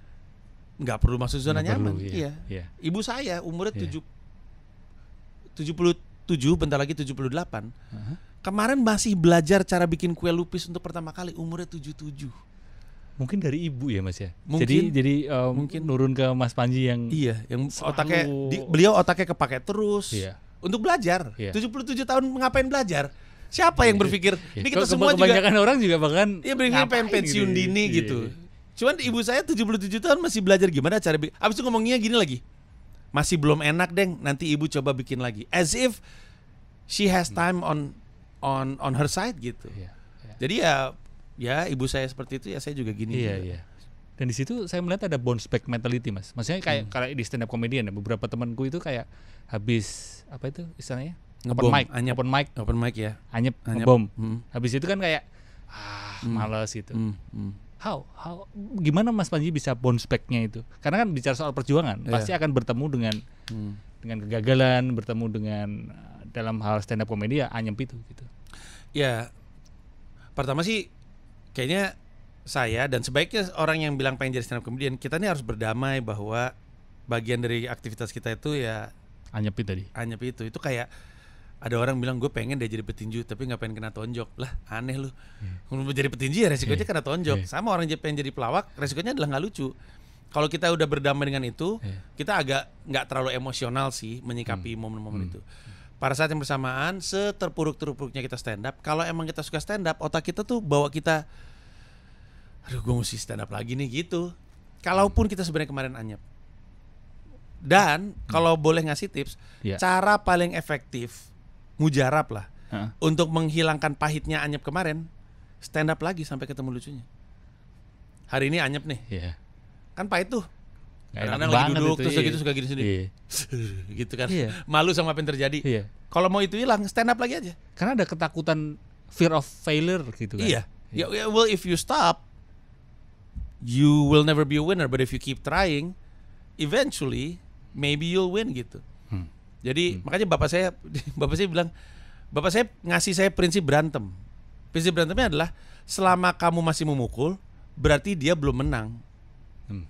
nggak yeah. perlu masuk zona gak nyaman. Perlu, iya. iya. iya. Ibu saya umurnya tujuh 77 bentar lagi 78. Uh -huh. Kemarin masih belajar cara bikin kue lupis untuk pertama kali umurnya 77. Mungkin dari ibu ya Mas ya. Mungkin, jadi jadi um, mungkin nurun ke Mas Panji yang Iya, yang selalu... otaknya di, beliau otaknya kepake terus. Iya. Untuk belajar. Iya. 77 tahun ngapain belajar? Siapa yang iya. berpikir iya. ini kita semua kebanyakan juga kebanyakan orang juga bahkan Iya, berpikir pengen gitu pensiun ya? dini iya. gitu. Iya. Cuman ibu saya 77 tahun masih belajar gimana cara Abis itu ngomongnya gini lagi masih belum enak deng nanti ibu coba bikin lagi as if she has hmm. time on on on her side gitu yeah, yeah. jadi ya ya ibu saya seperti itu ya saya juga gini yeah, juga. Yeah. dan di situ saya melihat ada bounce back mentality mas maksudnya kayak hmm. kalau di stand up comedian ya beberapa temanku itu kayak habis apa itu istilahnya ngebom open mic hanya open mic open mic ya hanya anyep. hmm. habis itu kan kayak ah hmm. males gitu hmm. Hmm how how gimana Mas Panji bisa bounce backnya itu? Karena kan bicara soal perjuangan, yeah. pasti akan bertemu dengan hmm. dengan kegagalan, bertemu dengan eh, dalam hal stand up komedi ya anyep itu gitu. Ya pertama sih kayaknya saya dan sebaiknya orang yang bilang pengen jadi stand up comedian kita ini harus berdamai bahwa bagian dari aktivitas kita itu ya anyep itu tadi. Anyep itu itu kayak ada orang bilang gue pengen dia jadi petinju tapi nggak pengen kena tonjok lah aneh lu hmm. jadi petinju ya resikonya yeah. kena tonjok yeah. sama orang yang pengen jadi pelawak resikonya adalah nggak lucu kalau kita udah berdamai dengan itu yeah. kita agak nggak terlalu emosional sih menyikapi hmm. momen-momen hmm. hmm. itu pada saat yang bersamaan seterpuruk-terpuruknya kita stand up kalau emang kita suka stand up otak kita tuh bawa kita aduh gue mesti stand up lagi nih gitu kalaupun hmm. kita sebenarnya kemarin anyep dan hmm. kalau boleh ngasih tips yeah. cara paling efektif mujarab lah huh? untuk menghilangkan pahitnya Anyep kemarin stand up lagi sampai ketemu lucunya hari ini Anyep nih yeah. kan pahit tuh karena lagi duduk itu, terus gitu, iya. gitu suka gini sendiri iya. gitu kan iya. malu sama apa yang terjadi iya. kalau mau itu hilang stand up lagi aja karena ada ketakutan fear of failure gitu kan iya, iya. Ya, ya well if you stop you will never be a winner but if you keep trying eventually maybe you'll win gitu jadi hmm. makanya bapak saya bapak saya bilang bapak saya ngasih saya prinsip berantem. Prinsip berantemnya adalah selama kamu masih memukul berarti dia belum menang. Hmm.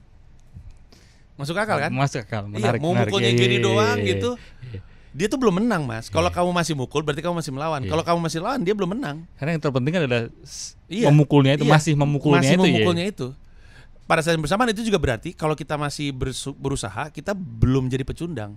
Masuk akal kan? Masuk akal. Iya, menarik, iya, mau menarik, mukulnya gini iya, doang iya, gitu. Iya. Dia tuh belum menang, Mas. Kalau iya. kamu masih mukul berarti kamu masih melawan. Iya. Kalau kamu masih lawan dia belum menang. Karena yang terpenting adalah iya, memukulnya itu iya, masih memukulnya masih itu. Masih iya. memukulnya itu. Ya. itu pada saat yang bersamaan itu juga berarti kalau kita masih berusaha kita belum jadi pecundang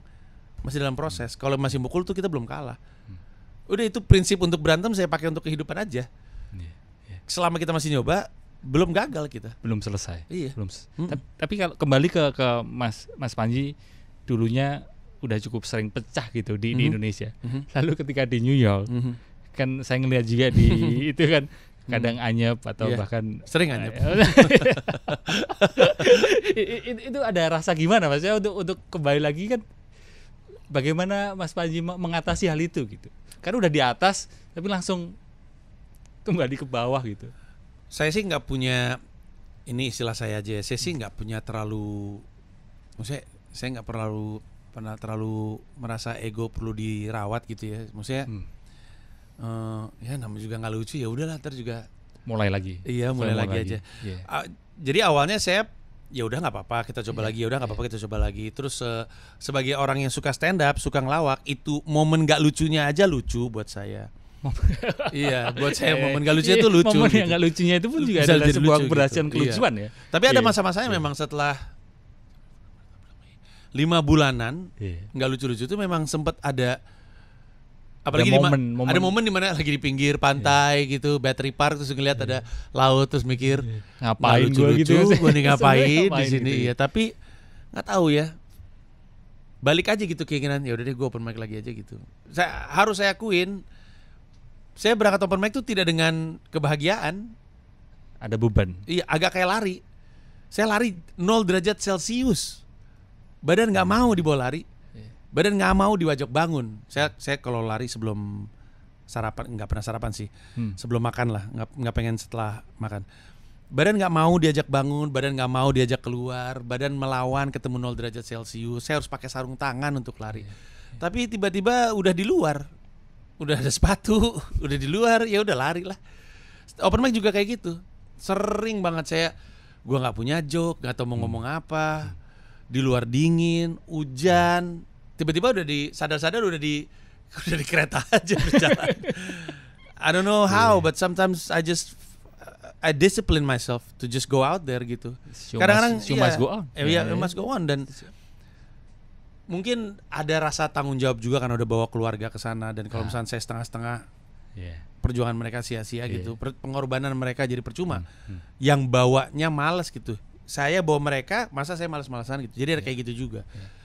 masih dalam proses. Kalau masih mukul tuh kita belum kalah. Hmm. Udah itu prinsip untuk berantem saya pakai untuk kehidupan aja. Iya, iya. Selama kita masih nyoba, belum gagal kita. Belum selesai. Iya. Belum. Hmm. Tapi, kalau kembali ke ke Mas Mas Panji dulunya udah cukup sering pecah gitu di, hmm di Indonesia. hmm Lalu ketika di New York, hmm kan saya ngelihat juga di itu kan kadang anyep atau yeah. bahkan sering anyep. itu, itu ada rasa gimana Mas? Ya untuk untuk kembali lagi kan bagaimana Mas Panji mengatasi hal itu gitu kan udah di atas tapi langsung kembali ke bawah gitu saya sih nggak punya ini istilah saya aja ya, saya sih nggak punya terlalu maksudnya saya nggak perlu pernah terlalu merasa ego perlu dirawat gitu ya maksudnya hmm. uh, ya namanya juga nggak lucu ya udahlah ntar juga mulai lagi iya mulai, mulai lagi, lagi aja yeah. Iya. uh, jadi awalnya saya ya udah nggak apa-apa kita coba yeah. lagi ya udah nggak iya. apa-apa kita coba lagi terus uh, sebagai orang yang suka stand up suka ngelawak itu momen nggak lucunya aja lucu buat saya iya buat saya momen nggak lucunya itu iya, lucu momen gitu. yang gak lucunya itu pun juga Bisa adalah sebuah lucu, keberhasilan gitu. Iya. kelucuan yeah. ya tapi ada masa-masanya memang setelah lima bulanan nggak lucu-lucu itu memang sempat ada apalagi ada momen, momen. ada momen dimana lagi di pinggir pantai yeah. gitu battery park terus ngeliat yeah. ada iya. laut terus mikir yeah. ngapain gue gitu ya? gue nih ngapain di sini gitu. ya iya, tapi nggak tahu ya balik aja gitu keinginan ya udah deh gue open mic lagi aja gitu saya harus saya akuin saya berangkat open mic itu tidak dengan kebahagiaan ada beban iya agak kayak lari saya lari 0 derajat celcius badan nggak iya. mau dibawa lari badan nggak mau diwajak bangun saya saya kalau lari sebelum sarapan nggak pernah sarapan sih hmm. sebelum makan lah nggak nggak pengen setelah makan badan nggak mau diajak bangun badan nggak mau diajak keluar badan melawan ketemu nol derajat celcius saya harus pakai sarung tangan untuk lari yeah. Iya. tapi tiba-tiba udah di luar udah ada sepatu udah di luar ya udah lari lah open mic juga kayak gitu sering banget saya gua nggak punya joke nggak tahu mau hmm. ngomong apa di luar dingin hujan hmm tiba-tiba udah di sadar-sadar udah di udah di kereta aja berjalan. I don't know how, yeah. but sometimes I just uh, I discipline myself to just go out there gitu. Kadang-kadang you, yeah, must iya. go on. Eh, iya, yeah, yeah, you must go on dan mungkin ada rasa tanggung jawab juga karena udah bawa keluarga ke sana dan kalau ah. misalnya saya setengah-setengah yeah. perjuangan mereka sia-sia yeah. gitu, pengorbanan mereka jadi percuma. Hmm. Hmm. Yang bawanya males gitu. Saya bawa mereka, masa saya males-malesan gitu. Jadi ada kayak gitu juga. Yeah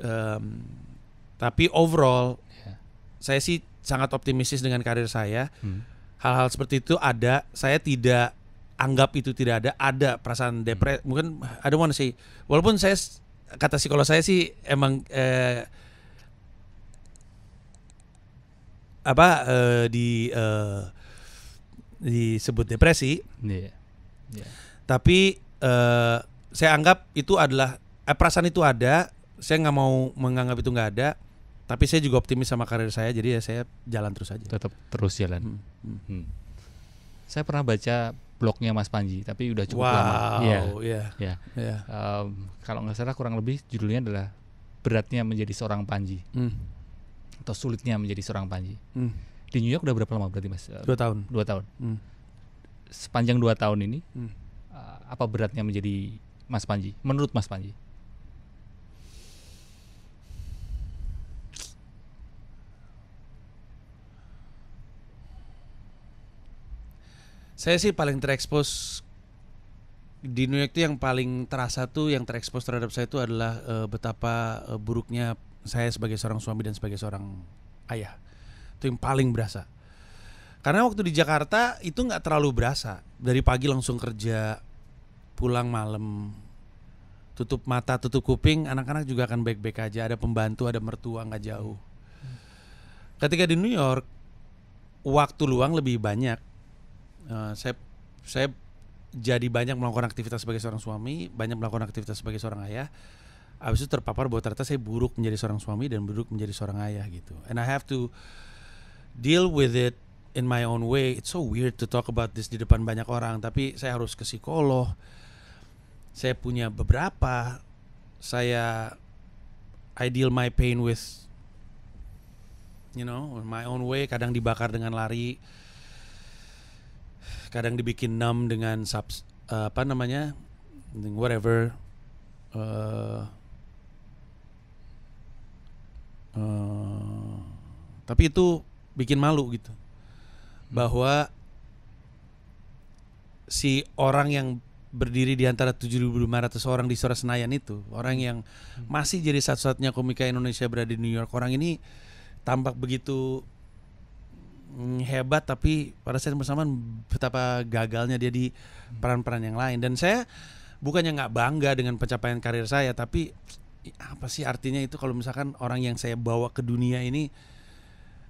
Um, tapi overall yeah. saya sih sangat optimistis dengan karir saya. hal hmm. Hal-hal seperti itu ada. Saya tidak anggap itu tidak ada. Ada perasaan depresi. Hmm. Mungkin ada mana sih. Walaupun saya kata psikolog saya sih emang eh, apa eh, di eh, disebut depresi. Yeah. Yeah. Tapi eh, saya anggap itu adalah eh, perasaan itu ada saya nggak mau menganggap itu nggak ada tapi saya juga optimis sama karir saya jadi ya saya jalan terus aja tetap terus jalan hmm, hmm. Hmm. saya pernah baca blognya Mas Panji tapi udah cukup wow, lama ya yeah. yeah. yeah. um, kalau nggak salah kurang lebih judulnya adalah beratnya menjadi seorang Panji hmm. atau sulitnya menjadi seorang Panji hmm. di New York udah berapa lama berarti Mas dua tahun dua tahun hmm. sepanjang dua tahun ini hmm. Eh, apa beratnya menjadi Mas Panji menurut Mas Panji Saya sih paling terekspos di New York itu yang paling terasa tuh yang terekspos terhadap saya itu adalah uh, betapa uh, buruknya saya sebagai seorang suami dan sebagai seorang ayah itu yang paling berasa karena waktu di Jakarta itu nggak terlalu berasa dari pagi langsung kerja pulang malam tutup mata tutup kuping anak-anak juga akan baik-baik aja ada pembantu ada mertua nggak jauh hmm. ketika di New York waktu luang lebih banyak Eh, saya saya jadi banyak melakukan aktivitas sebagai seorang suami, banyak melakukan aktivitas sebagai seorang ayah. Abis itu terpapar bahwa ternyata saya buruk menjadi seorang suami dan buruk menjadi seorang ayah gitu. And I have to deal with it in my own way. It's so weird to talk about this di depan banyak orang, tapi saya harus ke psikolog. Saya punya beberapa. Saya I deal my pain with you know, my own way, kadang dibakar dengan lari kadang dibikin numb dengan subs uh, apa namanya whatever uh, uh, tapi itu bikin malu gitu hmm. bahwa si orang yang berdiri di antara 7.500 orang di Sora Senayan itu orang hmm. yang hmm. masih jadi satu-satunya komika Indonesia berada di New York orang ini tampak begitu hebat tapi pada saat bersamaan betapa gagalnya dia di peran-peran yang lain dan saya bukannya nggak bangga dengan pencapaian karir saya tapi apa sih artinya itu kalau misalkan orang yang saya bawa ke dunia ini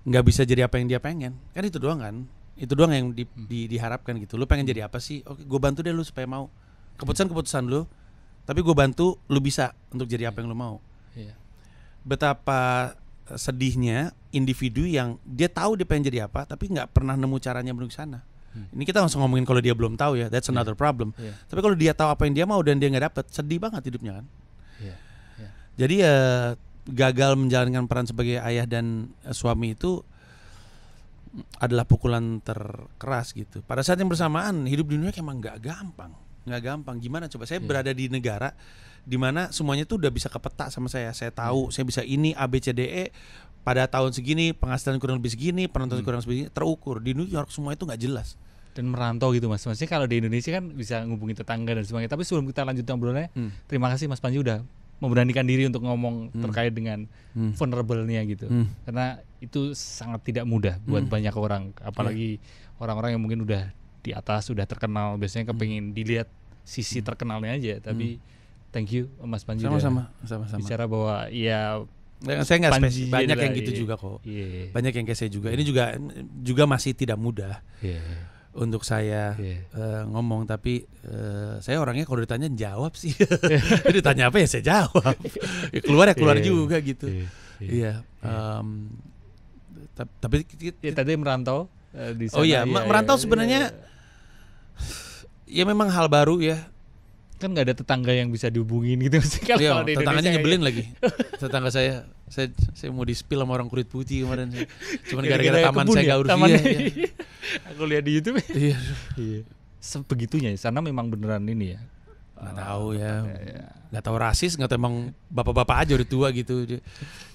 nggak bisa jadi apa yang dia pengen kan itu doang kan itu doang yang di, di, diharapkan gitu lu pengen jadi apa sih oke gue bantu deh lu supaya mau keputusan keputusan lu tapi gue bantu lu bisa untuk jadi apa yang lu mau iya. betapa sedihnya individu yang dia tahu dia pengen jadi apa tapi nggak pernah nemu caranya menuju sana. Hmm. Ini kita langsung ngomongin kalau dia belum tahu ya, that's iya. another yeah. problem. Yeah. Tapi kalau dia tahu apa yang dia mau dan dia nggak dapet, sedih banget hidupnya kan. Yeah. Yeah. Jadi ya gagal menjalankan peran sebagai ayah dan eh, suami itu adalah pukulan terkeras gitu. Pada saat yang bersamaan hidup di dunia emang nggak gampang, nggak gampang. Gimana coba saya yeah. berada di negara dimana semuanya tuh udah bisa kepetak sama saya saya tahu hmm. saya bisa ini A B C D E pada tahun segini penghasilan kurang lebih segini penonton hmm. kurang lebih segini terukur di New York semua itu nggak jelas dan merantau gitu mas maksudnya kalau di Indonesia kan bisa ngubungi tetangga dan sebagainya tapi sebelum kita lanjut ngobrolnya hmm. terima kasih mas Panji udah memberanikan diri untuk ngomong hmm. terkait dengan hmm. vulnerable-nya gitu hmm. karena itu sangat tidak mudah hmm. buat hmm. banyak orang apalagi orang iya. orang-orang yang mungkin udah di atas sudah terkenal biasanya kepingin dilihat sisi hmm. terkenalnya aja tapi hmm Thank you Mas Panji. Sama-sama, sama-sama. Bicara bahwa ya, ya saya nggak banyak banyak yang gitu iya, juga kok. Iya, Banyak yang kayak saya juga. Ini juga juga masih tidak mudah. Iya, Untuk saya yeah. Iya. uh, ngomong, tapi uh, saya orangnya kalau ditanya jawab sih. Jadi ditanya apa ya saya jawab. ya, keluar ya keluar yeah, juga gitu. Iya. iya. iya tapi ya, tadi merantau uh, di sana. Oh iya, merantau sebenarnya ya memang hal baru ya kan nggak ada tetangga yang bisa dihubungin gitu sih kalau iya, di tetangganya ya. nyebelin lagi tetangga saya saya saya mau dispil sama orang kulit putih kemarin cuman gara-gara taman saya nggak urus ya. Iya, iya. aku lihat di YouTube iya iya sebegitunya ya, sana memang beneran ini ya nggak tahu ya iya, nggak tahu rasis nggak tahu emang bapak-bapak aja udah tua gitu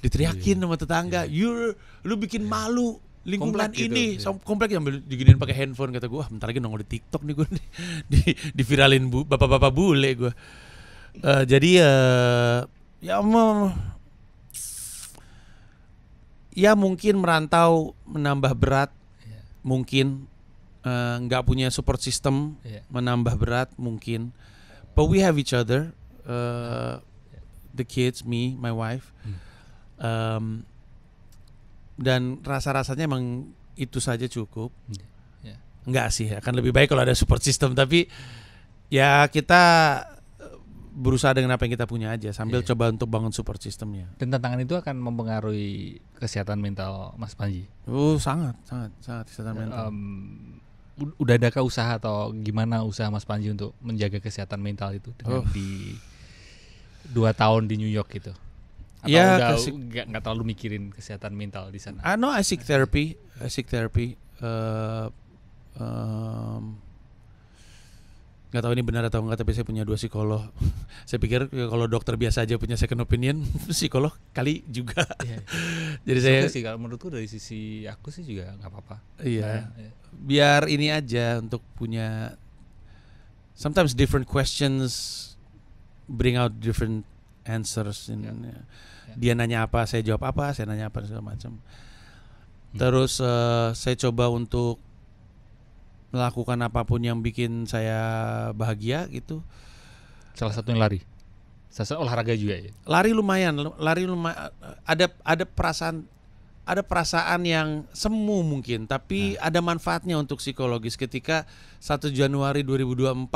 diteriakin sama tetangga you lu bikin malu lingkungan komplek gitu, ini gitu, komplek yang diginiin pakai handphone kata gue, bentar lagi nongol di TikTok nih gue di, di viralin bu, bapak-bapak bule gue. Uh, jadi uh, ya, ya mau ya mungkin merantau menambah berat ya. mungkin eh, nggak uh, punya support system ya. menambah berat mungkin but we have each other uh, the kids me my wife hmm. um, dan rasa-rasanya emang itu saja cukup. Iya, iya. Enggak sih, akan lebih baik kalau ada support system tapi ya kita eh, berusaha dengan apa yang kita punya aja sambil yeah. coba untuk bangun support systemnya Dan tantangan itu akan mempengaruhi kesehatan mental Mas Panji. Oh, sangat, sangat, sangat kesehatan mental. Um, udah ada usaha atau gimana usaha Mas Panji untuk menjaga kesehatan mental itu dengan oh. di dua tahun di New York gitu. Atau ya, udah gak, gak terlalu mikirin kesehatan mental di sana? Ah, no, asik therapy, asik therapy. Uh, um, nggak tahu ini benar atau enggak tapi saya punya dua psikolog saya pikir kalau dokter biasa aja punya second opinion psikolog kali juga yeah. Iya. jadi saya sih kalau menurutku dari sisi aku sih juga nggak apa-apa iya yeah. Iya. biar ini aja untuk punya sometimes different questions bring out different answers in yeah. Ya. dia nanya apa saya jawab apa saya nanya apa segala macam hmm. terus uh, saya coba untuk melakukan apapun yang bikin saya bahagia gitu salah satunya lari salah olahraga juga ya lari lumayan lari lumayan eh, ada ada perasaan ada perasaan yang semu mungkin tapi nah. ada manfaatnya untuk psikologis ketika 1 Januari 2024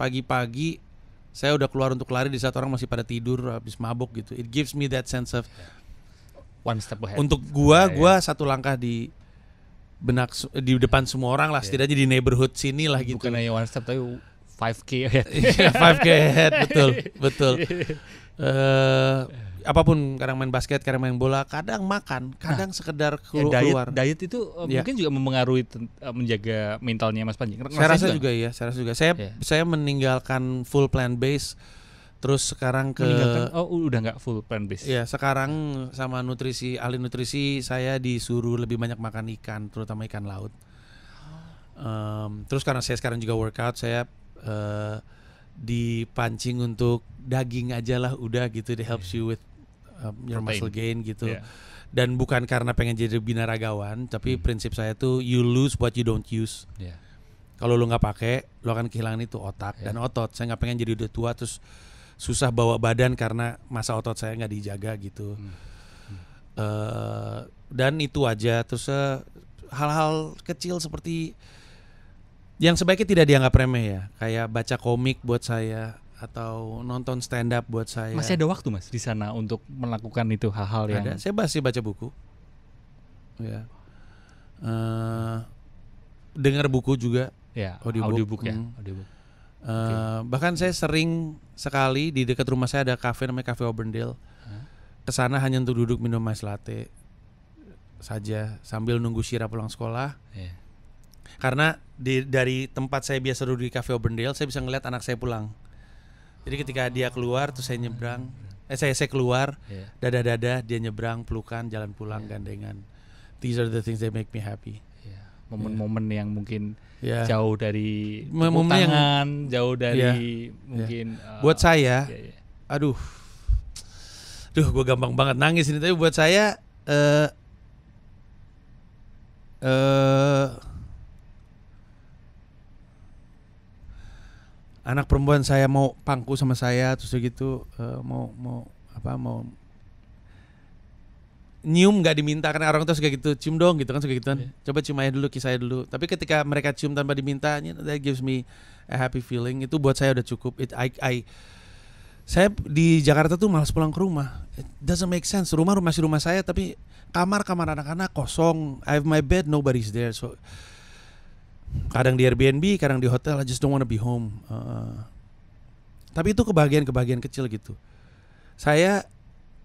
pagi-pagi saya udah keluar untuk lari di saat orang masih pada tidur habis mabuk gitu it gives me that sense of one step ahead untuk gua yeah, gua satu langkah di benak di depan semua orang lah setidaknya di neighborhood sini lah gitu bukan hanya one step tapi 5K ahead. 5K ahead, betul, betul. Uh, apapun kadang main basket kadang main bola kadang makan nah, kadang nah, sekedar keluar ya, diet, keluar diet itu ya. mungkin juga mempengaruhi eh, menjaga mentalnya mas Panji saya rasa juga? ya saya rasa juga saya ya. saya meninggalkan full plan base, terus sekarang ke oh udah nggak full plan base? ya sekarang sama nutrisi ahli nutrisi saya disuruh lebih banyak makan ikan terutama ikan laut um, terus karena saya sekarang juga workout saya uh, dipancing untuk daging aja lah udah gitu it helps iya. you with um, your Protein. muscle gain gitu yeah. dan bukan karena pengen jadi binaragawan tapi hmm. prinsip saya tuh you lose what you don't use yeah. kalau lo nggak pakai lo akan kehilangan itu otak yeah. dan otot saya nggak pengen jadi udah tua terus susah bawa badan karena masa otot saya nggak dijaga gitu hmm. Hmm. Uh, dan itu aja terus eh, hal-hal uh, hal -hal kecil seperti yang sebaiknya tidak dianggap remeh ya kayak baca komik buat saya atau nonton stand up buat saya masih ada waktu mas di sana untuk melakukan itu hal-hal yang ada saya masih baca buku ya uh, dengar buku juga ya audiobook, audiobook ya hmm. audiobook uh, eh, okay. bahkan saya sering sekali di dekat rumah saya ada kafe namanya kafe Auburndale huh? kesana hanya untuk duduk minum es latte saja sambil nunggu Syira pulang sekolah yeah karena di, dari tempat saya biasa duduk di Cafe Oberndale, saya bisa ngeliat anak saya pulang. Jadi ketika dia keluar terus saya nyebrang, eh saya saya keluar, iya. dada-dada dia nyebrang, pelukan, jalan pulang yeah. gandengan. These are the things that make me happy. Iya. Momen-momen yeah. yang mungkin yeah. jauh dari momen yang, jauh dari yeah. mungkin yeah. Iya. Uh, buat saya, yeah, yeah. aduh, duh gue gampang banget nangis ini tapi buat saya. Uh, uh, anak perempuan saya mau pangku sama saya terus gitu uh, mau mau apa mau nyium nggak diminta karena orang tuh suka gitu cium dong gitu kan suka gitu kan yeah. coba cium aja dulu kisah kisahnya dulu tapi ketika mereka cium tanpa diminta that gives me a happy feeling itu buat saya udah cukup it I, I saya di Jakarta tuh malas pulang ke rumah it doesn't make sense rumah rumah si rumah saya tapi kamar kamar anak-anak kosong I have my bed nobody's there so kadang di Airbnb kadang di hotel I just don't wanna be home uh, tapi itu kebahagiaan-kebahagiaan kecil gitu saya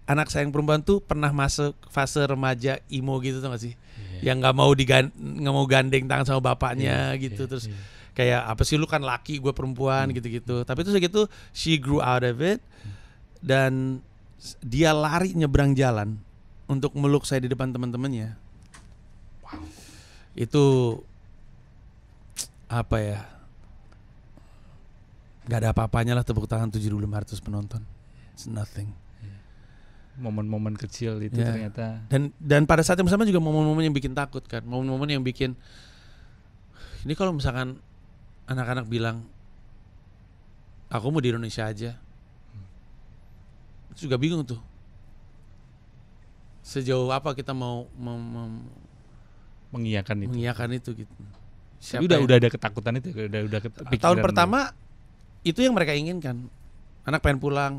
anak saya yang perempuan tuh pernah masuk fase remaja emo gitu tuh gak sih yeah. yang nggak mau digan nggak mau gandeng tangan sama bapaknya yeah, iya, gitu yeah, terus yeah. kayak apa sih lu kan laki gue perempuan hmm. gitu-gitu mm. tapi itu segitu she grew out of it mm. dan dia lari nyebrang jalan untuk meluk saya di depan teman-temannya wow. itu apa ya nggak ada apa-apanya lah tepuk tangan tujuh ratus penonton it's nothing iya. momen-momen kecil itu yeah. ternyata dan dan pada saat yang sama juga momen-momen yang bikin takut kan momen-momen yang bikin ini kalau misalkan anak-anak bilang aku mau di Indonesia aja juga bingung tuh sejauh apa kita mau mem, mengiyakan itu mengiyakan itu gitu Siapa udah ya? udah ada ketakutan itu, udah udah Tahun pertama itu. yang mereka inginkan. Anak pengen pulang.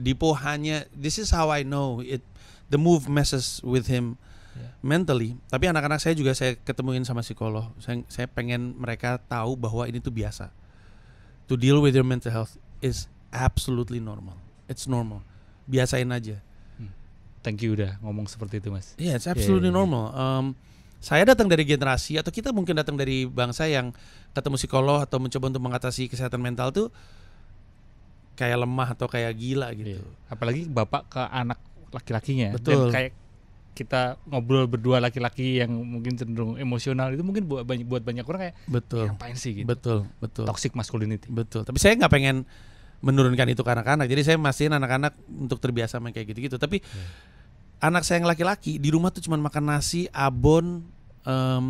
di pohannya this is how I know it the move messes with him yeah. mentally. Tapi anak-anak saya juga saya ketemuin sama psikolog. Saya saya pengen mereka tahu bahwa ini tuh biasa. To deal with your mental health is absolutely normal. It's normal. Biasain aja. Hmm. Thank you udah ngomong seperti itu, Mas. Yeah, it's absolutely yeah, yeah, yeah. normal. Um saya datang dari generasi atau kita mungkin datang dari bangsa yang ketemu psikolog atau mencoba untuk mengatasi kesehatan mental tuh kayak lemah atau kayak gila iya, gitu. Iya. Apalagi bapak ke anak laki-lakinya. Ya. Betul. Dan kayak kita ngobrol berdua laki-laki yang mungkin cenderung emosional itu mungkin buat banyak buat banyak orang kayak betul. ngapain sih gitu. Betul, betul. Toxic masculinity. Betul. Tapi saya nggak pengen menurunkan itu ke anak-anak. Jadi saya masihin anak-anak untuk terbiasa main kayak gitu-gitu. Tapi yeah anak saya yang laki-laki di rumah tuh cuma makan nasi, abon, um,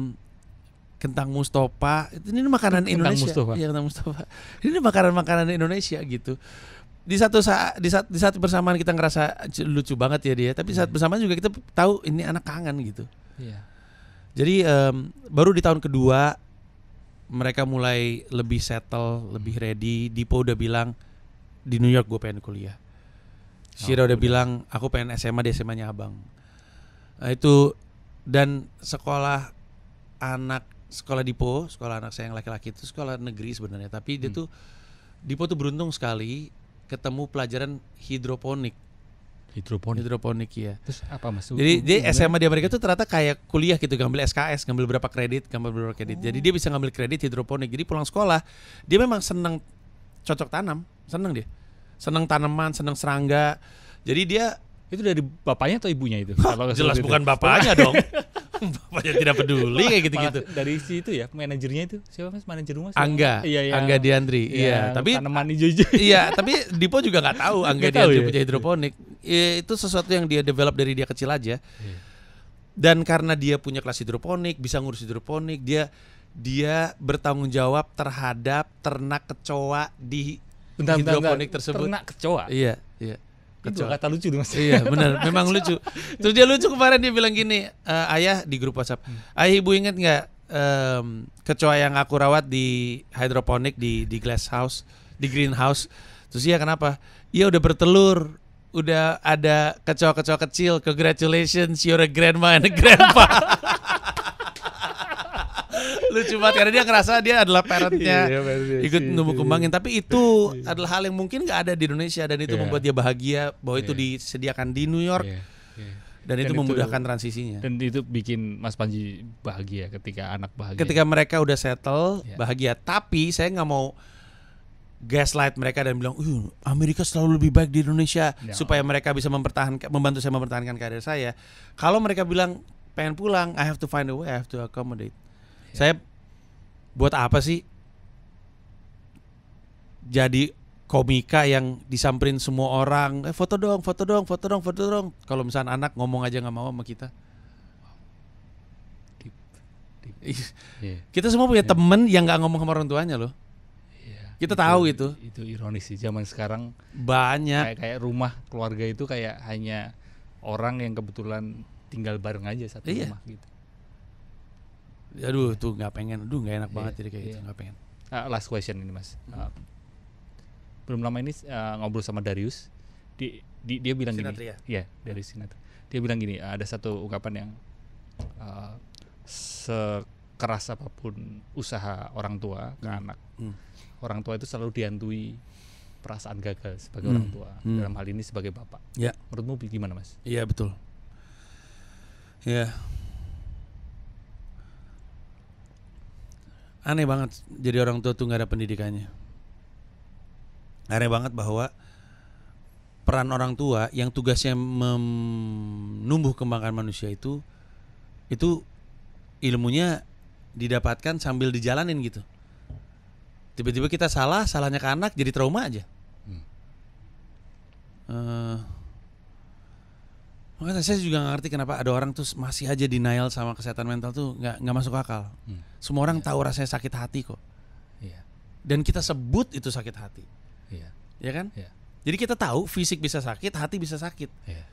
kentang mustopa. Ini makanan kentang Indonesia. Iya, kentang Ini makanan-makanan Indonesia gitu. Di satu saat di saat di saat bersamaan kita ngerasa lucu banget ya dia, tapi saat iya. bersamaan juga kita tahu ini anak kangen gitu. Iya. Jadi um, baru di tahun kedua mereka mulai lebih settle, lebih ready. Dipo udah bilang di New York gue pengen kuliah Siro udah bilang aku pengen SMA di SMA-nya Abang. Nah, itu dan sekolah anak sekolah Dipo, sekolah anak saya yang laki-laki itu sekolah negeri sebenarnya, tapi dia hmm. tuh Dipo tuh beruntung sekali ketemu pelajaran hidroponik. Hidroponik. Hidroponik ya. Terus apa maksudnya? Jadi dia SMA di Amerika tuh ternyata kayak kuliah gitu, ngambil SKS, ngambil berapa kredit, ngambil berapa kredit. Oh. Jadi dia oh. bisa ngambil kredit hidroponik. Jadi pulang sekolah dia memang senang cocok tanam, senang dia seneng tanaman, seneng serangga. Jadi dia itu dari bapaknya atau ibunya itu? Hah, jelas itu. bukan bapaknya dong. bapaknya tidak peduli kayak gitu-gitu. Dari si itu ya, manajernya itu siapa mas? Manajer rumah? Siapa? Angga. Iya, iya. Angga Diandri. Iya, iya. Tapi tanaman hijau-hijau. Iya, tapi Dipo juga nggak tahu Angga gak Diandri tahu, ya? punya hidroponik. Ya, itu sesuatu yang dia develop dari dia kecil aja. Iya. Dan karena dia punya kelas hidroponik, bisa ngurus hidroponik, dia dia bertanggung jawab terhadap ternak kecoa di bentar, hidroponik bentar, tersebut. Ternak kecoa. Iya, iya. Kecoa. kata lucu tuh mas. Iya benar, memang lucu. Terus dia lucu kemarin dia bilang gini, e, ayah di grup WhatsApp, hmm. ayah ibu inget nggak um, kecoa yang aku rawat di hidroponik di di glass house, di greenhouse. Terus iya kenapa? Iya udah bertelur, udah ada kecoa-kecoa kecil. Congratulations, you're a grandma and a grandpa. lucu banget karena dia ngerasa dia adalah parentnya iya, iya ikut numbuh iya, iya, kembangin tapi itu adalah hal yang mungkin nggak ada di Indonesia dan itu yeah. membuat dia bahagia bahwa yeah. itu disediakan di New York yeah. Yeah. Dan, dan itu memudahkan itu, transisinya dan itu bikin Mas Panji bahagia ketika anak bahagia ketika mereka udah settle yeah. bahagia tapi saya nggak mau gaslight mereka dan bilang, "Uh, Amerika selalu lebih baik di Indonesia" no. Ya. supaya mereka bisa mempertahankan membantu saya mempertahankan karir saya. Kalau mereka bilang pengen pulang, I have to find a way, I have to accommodate saya buat apa sih jadi komika yang disamperin semua orang eh foto dong foto dong foto dong foto dong kalau misalnya anak ngomong aja nggak mau sama kita iya. kita semua punya yeah. temen yang nggak ngomong sama orang tuanya loh iya. kita itu, tahu itu itu ironis sih zaman sekarang banyak kayak, kayak rumah keluarga itu kayak hanya orang yang kebetulan tinggal bareng aja satu iya. rumah gitu aduh tuh nggak pengen aduh nggak enak yeah, banget jadi kayak yeah. gitu iya. nggak pengen uh, last question ini mas uh, belum lama ini uh, ngobrol sama Darius di, di dia bilang Sinatria. gini ya yeah, dari Sinatra dia bilang gini ada satu ungkapan yang uh, sekeras apapun usaha orang tua ke hmm. anak mm. orang tua itu selalu dihantui perasaan gagal sebagai hmm. orang tua hmm. dalam hal ini sebagai bapak. Ya. Menurutmu gimana mas? Iya betul. Ya aneh banget jadi orang tua tuh nggak ada pendidikannya aneh banget bahwa peran orang tua yang tugasnya menumbuh kembangkan manusia itu itu ilmunya didapatkan sambil dijalanin gitu tiba-tiba kita salah salahnya ke anak jadi trauma aja hmm. uh, Makanya saya juga gak ngerti kenapa ada orang tuh masih aja denial sama kesehatan mental tuh nggak nggak masuk akal. Hmm. Semua orang ya. tahu rasanya sakit hati kok. Iya. Dan kita sebut itu sakit hati. Iya. Ya kan? Iya. Jadi kita tahu fisik bisa sakit, hati bisa sakit. Iya.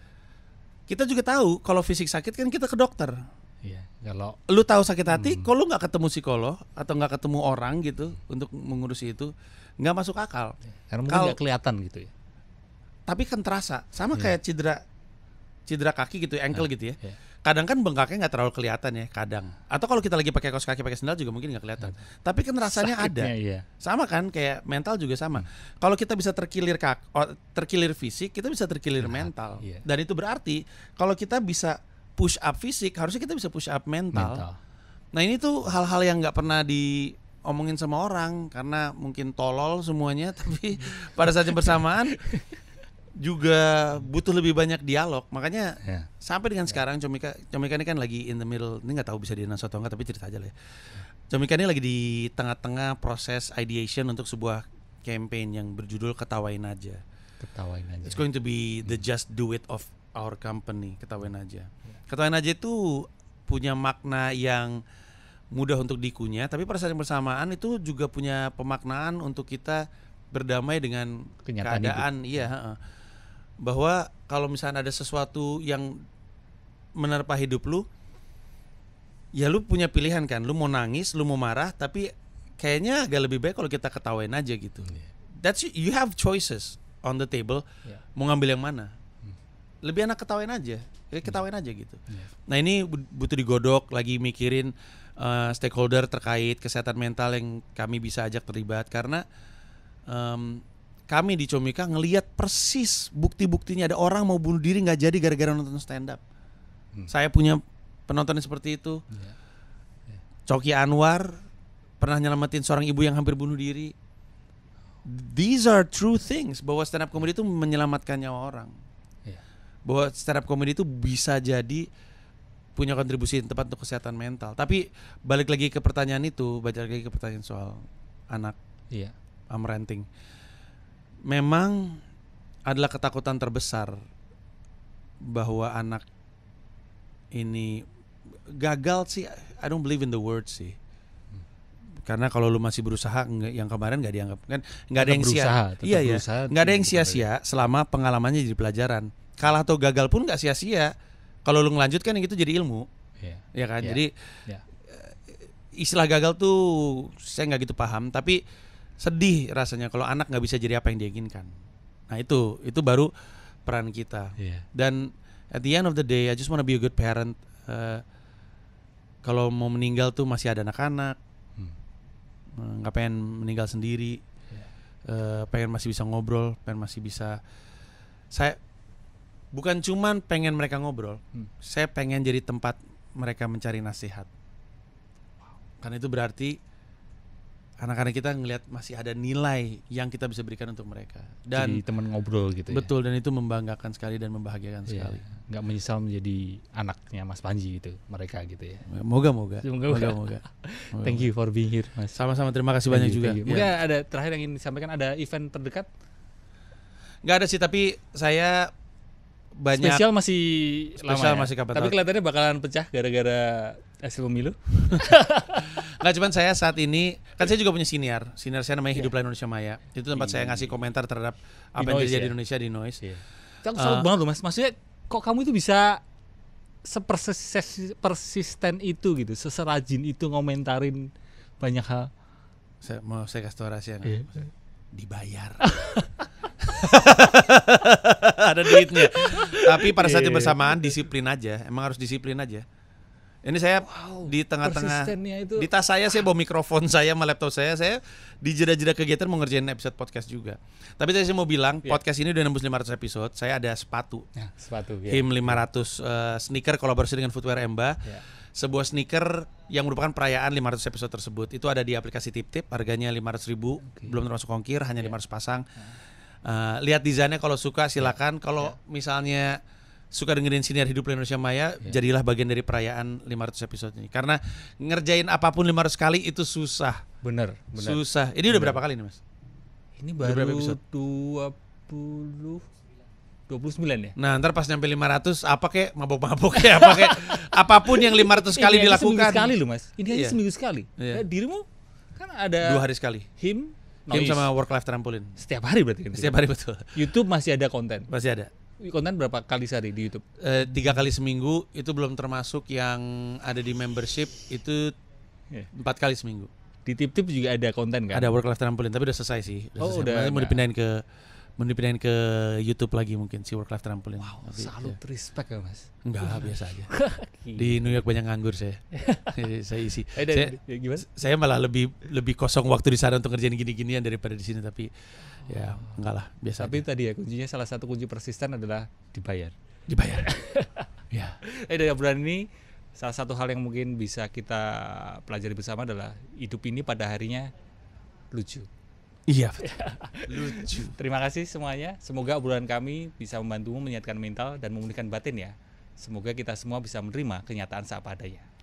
Kita juga tahu kalau fisik sakit kan kita ke dokter. Iya. Kalau lu tahu sakit hati, hmm. kalau lu nggak ketemu psikolog atau nggak ketemu orang gitu hmm. untuk mengurusi itu, nggak masuk akal. Iya, karena mungkin nggak kelihatan gitu ya. Tapi kan terasa, sama iya. kayak cedera cedera kaki gitu, ya, ankle yeah. gitu ya. Yeah. Kadang kan bengkaknya nggak terlalu kelihatan ya, kadang. Atau kalau kita lagi pakai kaos kaki pakai sandal juga mungkin nggak kelihatan. Yeah. Hmm. Tapi kan rasanya Sakitnya, ada. Iya. Sama kan kayak mental juga sama. Hmm. Kalau kita bisa terkilir kak, terkilir fisik, kita bisa terkilir nah, mental. Yeah. Dan itu berarti kalau kita bisa push up fisik, harusnya kita bisa push up mental. mental. Nah, ini tuh hal-hal yang nggak pernah diomongin sama orang karena mungkin tolol semuanya tapi pada saat yang bersamaan juga butuh lebih banyak dialog. Makanya yeah. sampai dengan sekarang Comika Comika ini kan lagi in the middle. Ini nggak tahu bisa di atau enggak tapi cerita aja lah ya. Comika ini lagi di tengah-tengah proses ideation untuk sebuah campaign yang berjudul ketawain aja. Ketawain aja. It's going to be the hmm. just do it of our company. Ketawain aja. Ketawain aja itu punya makna yang mudah untuk dikunyah tapi pada saat yang bersamaan itu juga punya pemaknaan untuk kita berdamai dengan Kenyataan keadaan hidup. iya bahwa kalau misalnya ada sesuatu yang menerpa hidup lu ya lu punya pilihan kan lu mau nangis lu mau marah tapi kayaknya agak lebih baik kalau kita ketawain aja gitu yeah. that's you have choices on the table yeah. mau ngambil yang mana hmm. lebih enak ketawain aja ya, ketawain hmm. aja gitu yeah. nah ini butuh digodok lagi mikirin uh, stakeholder terkait kesehatan mental yang kami bisa ajak terlibat karena um, kami di Comika ngeliat persis bukti-buktinya ada orang mau bunuh diri nggak jadi gara-gara nonton stand up. Hmm. Saya punya penontonnya seperti itu. Yeah. Yeah. Coki Anwar pernah nyelamatin seorang ibu yang hampir bunuh diri. These are true things bahwa stand up comedy itu menyelamatkan nyawa orang. Yeah. Bahwa stand up comedy itu bisa jadi punya kontribusi yang tepat untuk kesehatan mental. Tapi balik lagi ke pertanyaan itu, balik lagi ke pertanyaan soal anak. Iya. Yeah. renting memang adalah ketakutan terbesar bahwa anak ini gagal sih I don't believe in the word sih karena kalau lu masih berusaha yang kemarin nggak dianggap kan nggak ada yang sia sia iya iya, nggak ada yang sia-sia selama pengalamannya jadi pelajaran kalah atau gagal pun nggak sia-sia kalau lu ngelanjutkan yang itu jadi ilmu yeah. ya iya kan yeah. jadi yeah. Iya. istilah gagal tuh saya nggak gitu paham tapi sedih rasanya kalau anak nggak bisa jadi apa yang diinginkan. Nah itu itu baru peran kita. Yeah. Dan at the end of the day, I just wanna be a good parent. Uh, kalau mau meninggal tuh masih ada anak-anak, hmm. eh, nggak -anak, hmm. pengen meninggal sendiri, yeah. Iya. uh, pengen masih bisa ngobrol, pengen masih bisa. Saya bukan cuman pengen mereka ngobrol, hmm. saya pengen jadi tempat mereka mencari nasihat. Karena itu berarti anak-anak kita ngelihat masih ada nilai yang kita bisa berikan untuk mereka dan Jadi teman ngobrol gitu ya. betul ya? dan itu membanggakan sekali dan membahagiakan yeah. sekali nggak menyesal menjadi anaknya Mas Panji gitu mereka gitu ya moga moga moga moga, moga. thank you for being here Mas sama-sama terima kasih thank banyak you, juga you. Iya. mungkin yeah. ada terakhir yang ingin disampaikan ada event terdekat nggak ada sih tapi saya banyak spesial masih spesial lama ya? masih kapan tapi kelihatannya bakalan pecah gara-gara hasil pemilu Enggak cuman saya saat ini kan saya juga punya senior. Senior saya namanya yeah. Hiduplah Indonesia Maya. Itu tempat saya iya, ngasih iya. komentar terhadap apa yang terjadi ya? di Indonesia di noise. Iya. Itu aku uh, banget loh Mas. Maksudnya kok kamu itu bisa sepersisten itu gitu, seserajin itu ngomentarin banyak hal. Saya mau saya kasih tau rahasia yeah. Dibayar. Ada duitnya. Tapi pada saat yang iya, bersamaan disiplin aja, emang harus disiplin aja ini saya wow, di tengah-tengah di tas saya saya bawa mikrofon saya sama laptop saya saya di jeda-jeda kegiatan mau ngerjain episode podcast juga. Tapi saya sih mau bilang yeah. podcast ini udah nembus 500 episode. Saya ada sepatu. Ya, sepatu yeah. Him 500 uh, eh, sneaker kolaborasi dengan Footwear Emba. Yeah. Sebuah sneaker yang merupakan perayaan 500 episode tersebut. Itu ada di aplikasi Tip-Tip, harganya 500 ribu, okay. belum termasuk ongkir, hanya yeah. 500 pasang. Uh, lihat desainnya kalau suka silakan. Iya. Kalau yeah. misalnya suka dengerin sinar hidup Indonesia Maya, yeah. jadilah bagian dari perayaan 500 episode ini. Karena ngerjain apapun 500 kali itu susah. Bener, bener. Susah. Ini bener. udah berapa kali nih, Mas? Ini baru berapa episode? 20 29 ya. Nah, ntar pas nyampe 500 apa kayak mabok-mabok ya, apa kayak apapun yang 500 kali ini dilakukan. Seminggu sekali loh, Mas. Ini hanya yeah. seminggu sekali. Yeah. Nah, dirimu kan ada dua hari sekali. Him, Him sama work life trampolin. Setiap hari berarti kan. Setiap hari betul. YouTube masih ada konten. Masih ada konten berapa kali sehari di YouTube? E, tiga kali seminggu itu belum termasuk yang ada di membership itu yeah. empat kali seminggu. Di tip-tip juga ada konten kan? Ada work life trampoline tapi udah selesai sih. Udah oh selesai. udah. mau dipindahin ke mau dipindahin ke YouTube lagi mungkin si work life trampoline. Wow, tapi, salut ya. respect ya mas. Enggak biasa aja. di New York banyak nganggur saya. saya isi. Eh, saya, ya, saya malah lebih lebih kosong waktu di sana untuk ngerjain gini-ginian daripada di sini tapi ya enggak lah biasa tapi tadi ya kuncinya salah satu kunci persisten adalah dibayar dibayar ya eh dari bulan ini salah satu hal yang mungkin bisa kita pelajari bersama adalah hidup ini pada harinya lucu Iya betul. Lucu. Terima kasih semuanya. Semoga bulan kami bisa membantumu menyiapkan mental dan memulihkan batin ya. Semoga kita semua bisa menerima kenyataan seapa adanya.